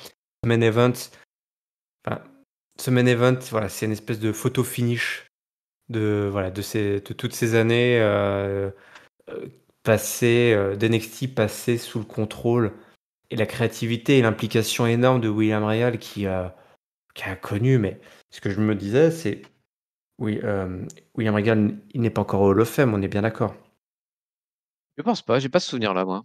[SPEAKER 1] ce main event, voilà, c'est une espèce de photo finish de voilà de, toutes ces années euh, euh, passées euh, d'NXT passées sous le contrôle et la créativité et l'implication énorme de William Real qui, a connu. Mais ce que je me disais, c'est oui, William Regal, il n'est pas encore au Hall Fame, on est bien d'accord.
[SPEAKER 2] Je pense pas, j'ai pas ce souvenir là, moi.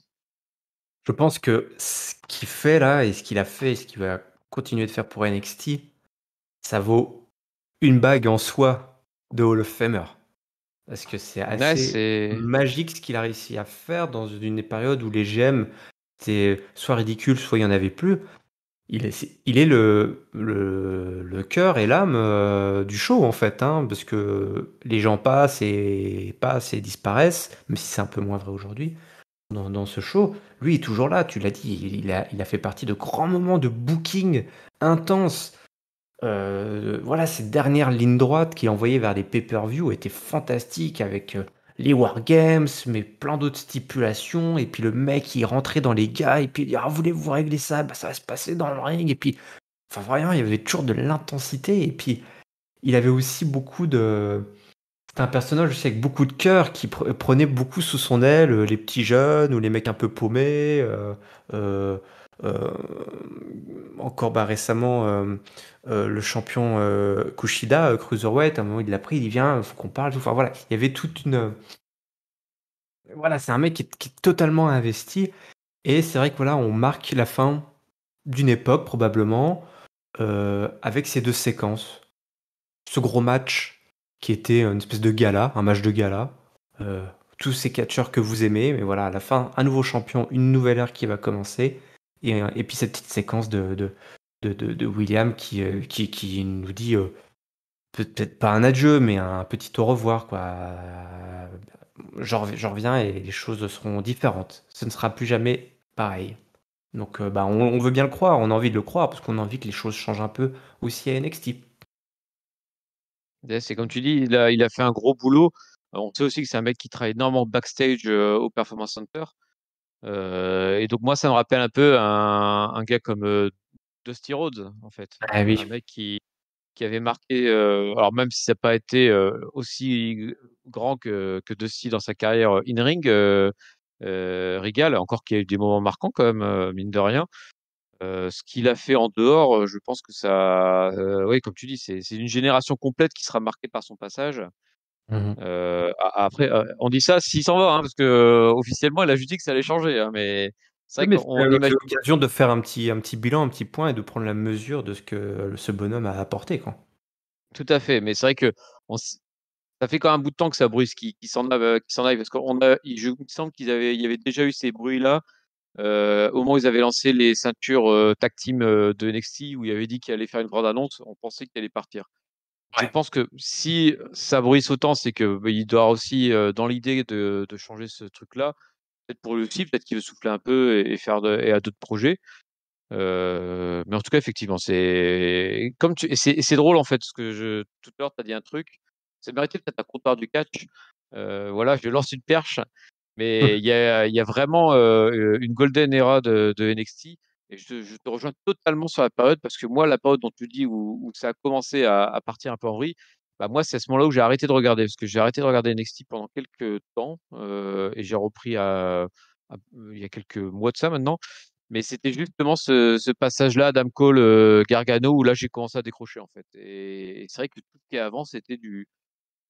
[SPEAKER 1] Je pense que ce qu'il fait là et ce qu'il a fait et ce qu'il va continuer de faire pour NXT, ça vaut une bague en soi de Hall of Famer. Parce que c'est assez magique ce qu'il a réussi à faire dans une période où les GM étaient soit ridicules, soit il n'y en avait plus il est, le, le, cœur et l'âme euh, du show, en fait, hein, parce que les gens passent et passent et disparaissent, même si c'est un peu moins vrai aujourd'hui. Dans, ce show, lui est toujours là, tu l'as dit, il, a, fait partie de grands moments de booking intense. Euh, voilà, cette dernière ligne droite qu'il a envoyée vers des pay-per-view était fantastique avec euh, les wargames, mais plein d'autres stipulations. Et puis le mec, il rentrait dans les gars, et puis il dit Ah, voulez-vous régler ça bah, Ça va se passer dans le ring. Et puis, enfin, vraiment, il y avait toujours de l'intensité. Et puis, il avait aussi beaucoup de. C'est un personnage aussi avec beaucoup de cœur qui prenait beaucoup sous son aile euh, les petits jeunes ou les mecs un peu paumés. Euh, euh, euh, encore bah, récemment, euh, euh, le champion Kushida, Cruiserweight, à un moment il l'a pris, il vient, faut qu'on parle. Enfin voilà, il y avait toute une. Voilà, c'est un mec qui est, totalement investi. Et c'est vrai que voilà, on marque la fin d'une époque probablement avec ces deux séquences. Ce gros match qui était une espèce de gala, un match de gala. tous ces catcheurs que vous aimez, mais voilà, à la fin, un nouveau champion, une nouvelle ère qui va commencer. Euh, et, puis cette petite séquence de, de, de, de, William qui, euh, qui, qui, nous dit euh, peut-être pas un adieu, mais un petit au revoir, quoi. J'en reviens et les choses seront différentes. Ce ne sera plus jamais pareil. Donc bah, on, veut bien le croire, on a envie de le croire, parce qu'on a envie que les choses changent un peu aussi à NXT.
[SPEAKER 2] C'est comme tu dis, il a, fait un gros boulot. On sait aussi que c'est un mec qui travaille énormément backstage au Performance Center et donc moi, ça me rappelle un peu un, gars comme Dusty Rhodes, en fait. Ah un mec qui, qui avait marqué, alors même si ça n'a pas été aussi grand que, que Dusty dans sa carrière in-ring, Rigal, encore qu'il y a eu des moments marquants comme mine de rien. ce qu'il a fait en dehors, je pense que ça, oui, comme tu dis, c'est une génération complète qui sera marquée par son passage. Mmh euh, après, euh, on dit ça s'il s'en va, parce que officiellement, il a juste dit que ça allait changer. Hein, mais c'est oui, imagine... l'occasion
[SPEAKER 1] de faire un petit, un petit bilan, un petit point et de prendre la mesure de ce que ce bonhomme a apporté. Quoi.
[SPEAKER 2] Tout à fait, mais c'est vrai que ça fait quand même un bout de temps que ça bruise, qui, s'en aille, parce qu'on a, il me semble qu'il y avait déjà eu ces bruits-là euh, au moment où ils avaient lancé les ceintures euh, de NXT, où il avait dit qu'il allait faire une grande annonce, on pensait qu'il allait partir. Je pense que si ça bruisse autant, c'est qu'il bah, doit aussi, dans l'idée de, changer ce truc-là, peut-être pour lui aussi, peut-être qu'il veut souffler un peu et, faire à d'autres projets. mais en tout cas, effectivement, c'est comme tu... c'est drôle en fait, ce que je... tout à l'heure, tu as dit un truc, c'est mérité peut-être compte compare du catch. voilà, je lance une perche, mais (laughs) il y a, vraiment une golden era de, de NXT et je, te rejoins totalement sur la période parce que moi, la période dont tu dis où, ça a commencé à, partir un peu en riz bah moi, c'est à ce moment-là où j'ai arrêté de regarder parce que j'ai arrêté de regarder NXT pendant quelques temps euh, et j'ai repris à, euh, il y a quelques mois de ça maintenant. Mais c'était justement ce, passage-là, Adam Cole, euh, Gargano, où là j'ai commencé à décrocher en fait. Et, c'est vrai que tout ce qui est avant, c'était du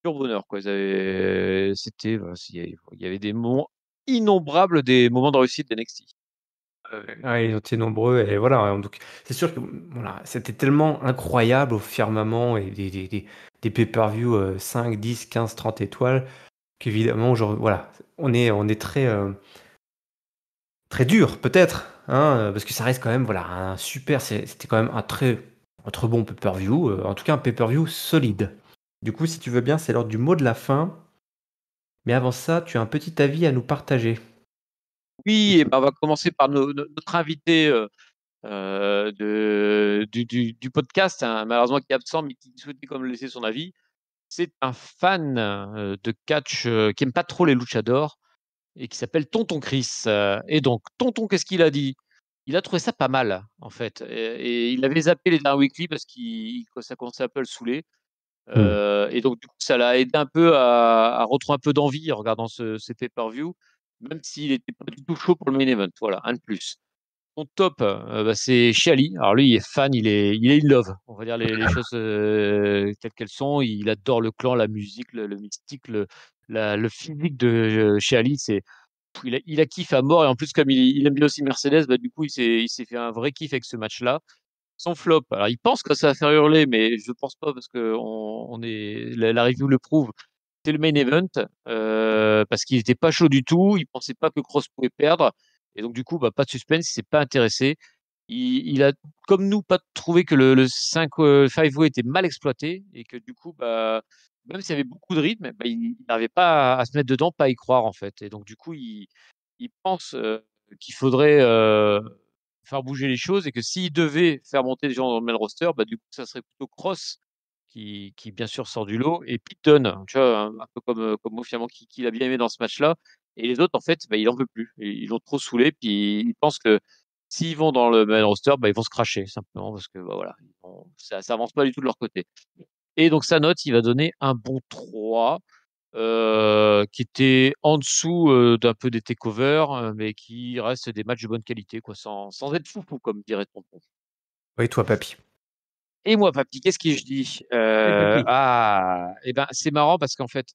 [SPEAKER 2] pur bonheur. Quoi. c'était, il y avait des moments innombrables des moments de réussite d'NXT.
[SPEAKER 1] Ah, ils ont été nombreux et voilà. Hein, donc, c'est sûr que voilà, c'était tellement incroyable au firmament et des, des, pay-per-view 5, 10, 15, 30 étoiles qu'évidemment, voilà, on est, on est très, euh, très dur peut-être, hein, euh, parce que ça reste quand même voilà, un super, c'était quand même un très, bon pay-per-view, euh, en tout cas un pay-per-view solide. Du coup, si tu veux bien, c'est l'heure du mot de la fin. Mais avant ça, tu as un petit avis à nous partager.
[SPEAKER 2] Oui, et ben, on va commencer par notre invité euh, euh, du, podcast, hein, malheureusement qui est absent, mais qui souhaitait comme laisser son avis. C'est un fan euh, de catch qui aime pas trop les luchadors et qui s'appelle Tonton Chris. Et donc, Tonton, qu'est-ce qu'il a dit Il a trouvé ça pas mal, en fait. Et, il avait zappé les derniers weekly parce que ça commençait un peu à le saouler. Mmh. et donc, ça l'a aidé un peu à, retrouver un peu d'envie en regardant ce, ces pay-per-view même s'il n'était pas du tout chaud pour le main event. Voilà, un de plus. Son top, euh, bah, c'est Chiali. Alors lui, il est fan, il est, il in love. On va dire les, choses euh, telles qu'elles sont. Il adore le clan, la musique, le, mystique, le, physique de euh, Chiali. C'est il a, il kiff à mort et en plus comme il, aime bien aussi Mercedes, bah, du coup il s'est fait un vrai kiff avec ce match-là son flop. Alors, il pense que ça va faire hurler, mais je ne pense pas parce que on, est, la, review le prouve c'était le main event euh, parce qu'il n'était pas chaud du tout. Il pensait pas que Cross pouvait perdre. Et donc, du coup, bah, pas de suspense. Il s'est pas intéressé. Il, il, a, comme nous, pas trouvé que le, 5 way euh, était mal exploité et que du coup, bah, même s'il y avait beaucoup de rythme, bah, il n'arrivait pas à, se mettre dedans, pas à y croire en fait. Et donc, du coup, il, pense euh, qu'il faudrait faire bouger les choses et que s'il devait faire monter les gens dans le roster, bah, du coup, ça serait plutôt Cross qui, bien sûr sort du lot, et Piton tu vois, un, peu comme, euh, comme qui, l'a bien aimé dans ce match-là. Et les autres, en fait, bah, il n'en veut plus. Ils l'ont trop saoulé, puis ils pensent que s'ils vont dans le main roster, bah, ils vont se cracher, simplement, parce que bah, voilà, ça, n'avance avance pas du tout de leur côté. Et donc sa note, il va donner un bon 3, euh, qui était en dessous euh, d'un peu des takeovers, mais qui reste des matchs de bonne qualité, quoi, sans, sans être fou, comme dirait Tonton. Oui, toi, papy. Et moi, papy, qu'est-ce que je dis eh ben, euh, Ah, et eh ben, c'est marrant parce qu'en fait,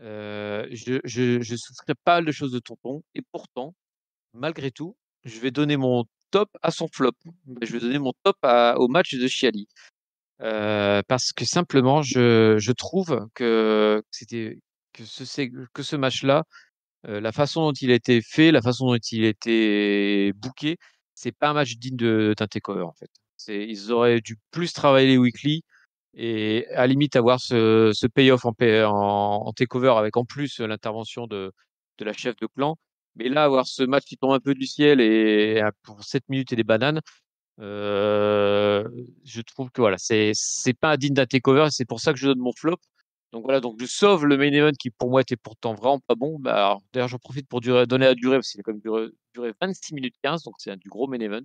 [SPEAKER 2] euh, je ne pas de choses de tonton. Et pourtant, malgré tout, je vais donner mon top à son flop. Bah, je vais donner mon top au match de Chiali. Euh, parce que simplement, je, trouve que, c'était, que ce, que ce match-là, la façon dont il a été fait, la façon dont il a été booké, c'est pas un match digne de d'un takeover en fait ils auraient dû plus travailler les weekly et à la limite avoir ce, payoff en, takeover avec en plus l'intervention de, la chef de clan. Mais là, avoir ce match qui tombe un peu du ciel et pour 7 minutes et des bananes, euh, je trouve que voilà, c'est pas digne d'un takeover c'est pour ça que je donne mon flop. Donc voilà, donc je sauve le main event qui pour moi était pourtant vraiment pas bon. Bah, D'ailleurs, j'en profite pour donner la durée parce qu'il a quand même duré, 26 minutes 15, donc c'est du gros main event.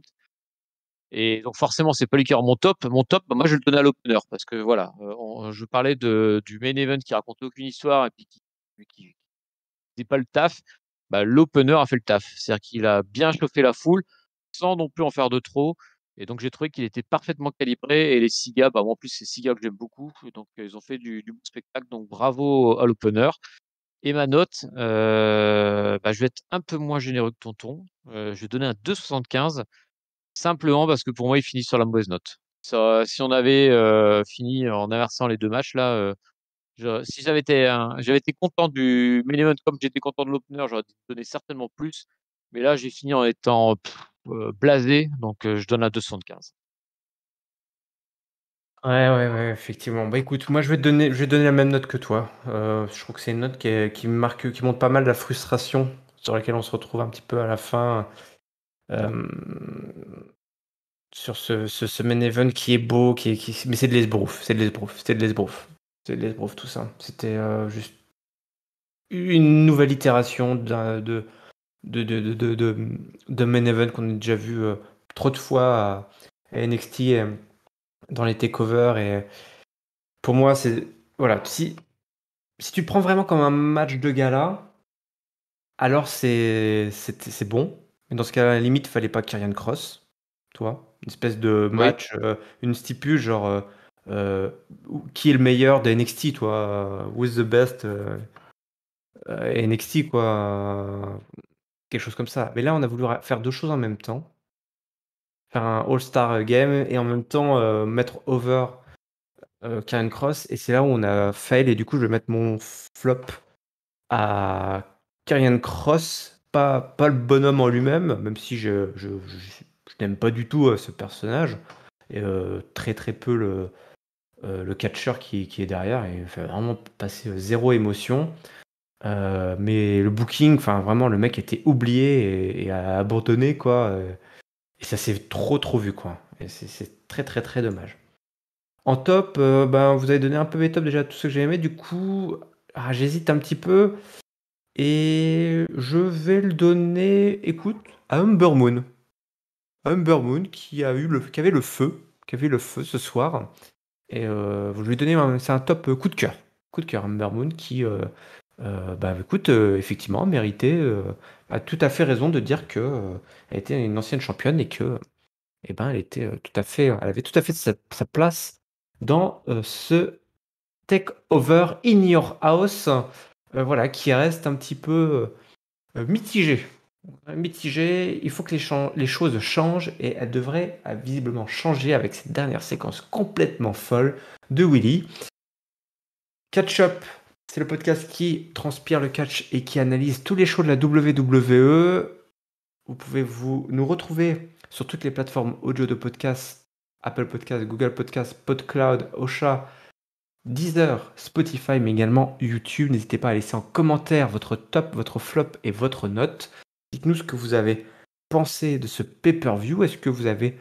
[SPEAKER 2] Et donc forcément, c'est pas lui qui aura mon top. Mon top, bah, moi, je le donne à l'opener parce que voilà, euh, je parlais du main event qui racontait aucune histoire et puis qui, n'est pas le taf. Bah, l'opener a fait le taf, c'est-à-dire qu'il a bien chauffé la foule sans non plus en faire de trop. Et donc j'ai trouvé qu'il était parfaitement calibré et les Siga, bah, en plus c'est Siga que j'aime beaucoup, donc euh, ils ont fait du, bon spectacle. Donc bravo à l'opener. Et ma note, euh, bah, je vais être un peu moins généreux que Tonton. je vais donner un 2,75 simplement parce que pour moi, il finit sur la mauvaise note. si on avait euh, fini en inversant les deux matchs, là, euh, si j'avais été, été content du minimum comme j'étais content de l'opener, j'aurais donné certainement plus. Mais là, j'ai fini en étant euh, blasé, donc je donne à 275.
[SPEAKER 1] Ouais, ouais, ouais, effectivement. Bah écoute, moi je vais donner, je vais donner la même note que toi. je trouve que c'est une note qui, marque, qui montre pas mal la frustration sur laquelle on se retrouve un petit peu à la fin. Euh, sur ce, ce, main event qui est beau, qui, est, qui... mais c'est de l'esbrouf, c'est de l'esbrouf, c'est de l'esbrouf, c'est de l'esbrouf tout ça. C'était euh, juste une nouvelle itération de, de, de, de, de, main event qu'on a déjà vu euh, trop de fois à, NXT dans les takeovers. Et pour moi, c'est. Voilà, si, si tu prends vraiment comme un match de gala, alors c'est, c'est, c'est bon. Mais dans ce cas, à la limite, il fallait pas Kyrian Cross, toi. Une espèce de match, euh, une stipule, genre euh, euh, qui est le meilleur de NXT, toi is the best NXT, quoi Quelque chose comme ça. Mais là, on a voulu faire deux choses en même temps. Faire un All-Star Game et en même temps mettre over Kyrian Cross. Et c'est là où on a fail. Et du coup, je vais mettre mon flop à Kyrian Cross pas, le bonhomme en lui-même, même si je, n'aime pas du tout euh, ce personnage, et euh, très très peu le, euh, le catcheur qui, est derrière, et fait vraiment passer zéro émotion. mais le booking, enfin vraiment, le mec était oublié et, abandonné, quoi. Et, ça s'est trop, trop vu, quoi. Et c'est très, très, très dommage. En top, ben, vous avez donné un peu mes tops déjà, tout ce que j'ai aimé. Du coup, ah, j'hésite un petit peu. Et je vais le donner, écoute, à Humber Moon. Humber Moon qui, a eu le, qui avait le feu, qui avait le feu ce soir. Et euh, lui donner, c'est un top coup de cœur. Coup de cœur, Humber Moon qui, euh, euh, bah, écoute, euh, effectivement, méritait, a tout à fait raison de dire qu'elle était une ancienne championne et que, eh ben, elle était tout à fait, elle avait tout à fait sa, place dans ce TakeOver in Your House euh, voilà, qui reste un petit peu euh, mitigé. Mitigé, il faut que les, choses changent et elles devraient euh, visiblement changer avec cette dernière séquence complètement folle de Willy. Catch Up, c'est le podcast qui transpire le catch et qui analyse tous les shows de la WWE. Vous pouvez vous, nous retrouver sur toutes les plateformes audio de podcast, Apple Podcast, Google Podcast, PodCloud, Osha. Deezer, Spotify, mais également YouTube. N'hésitez pas à laisser en commentaire votre top, votre flop et votre note. Dites-nous ce que vous avez pensé de ce pay-per-view. Est-ce que vous avez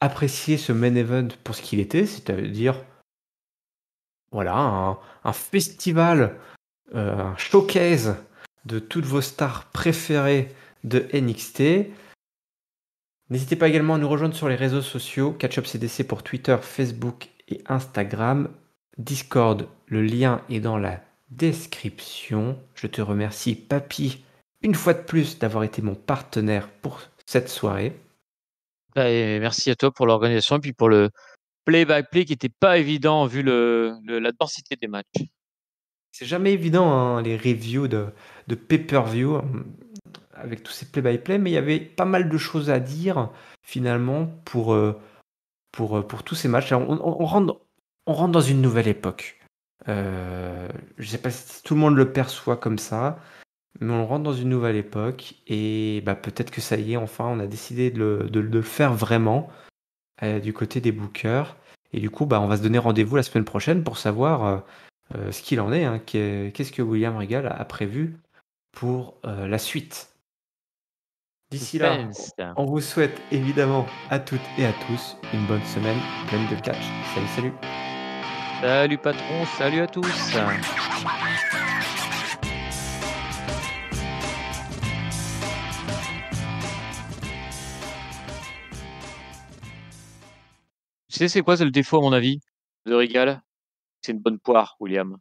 [SPEAKER 1] apprécié ce main event pour ce qu'il était, c'est-à-dire voilà un, festival, euh, un showcase de toutes vos stars préférées de NXT. N'hésitez pas également à nous rejoindre sur les réseaux sociaux, Cdc pour Twitter, Facebook et Instagram. Discord. Le lien est dans la description. Je te remercie, Papy, une fois de plus d'avoir été mon
[SPEAKER 2] partenaire pour cette soirée. Bah, merci à toi pour l'organisation et puis pour le play-by-play qui n'était pas évident vu le, la densité des matchs.
[SPEAKER 1] C'est jamais évident hein, les reviews de, de pay-per-view euh, avec tous ces play-by-play, mais il y avait pas mal de choses à dire finalement pour, euh, pour, euh, pour tous ces matchs. on, on rentre on rentre dans une nouvelle époque. Euh, je sais pas si tout le monde le perçoit comme ça, mais on rentre dans une nouvelle époque et bah, peut-être que ça y est, enfin, on a décidé de le, faire vraiment euh, du côté des bookers. Et du coup, bah, on va se donner rendez-vous la semaine prochaine pour savoir euh, ce qu'il en est, hein. qu'est-ce que William Regal a prévu pour la suite. D'ici là, on vous souhaite évidemment à toutes et à tous une bonne semaine
[SPEAKER 2] pleine de catch. Salut, salut Salut patron, salut à tous Tu sais, c'est quoi le défaut, à mon avis, de Régal C'est une bonne poire, William.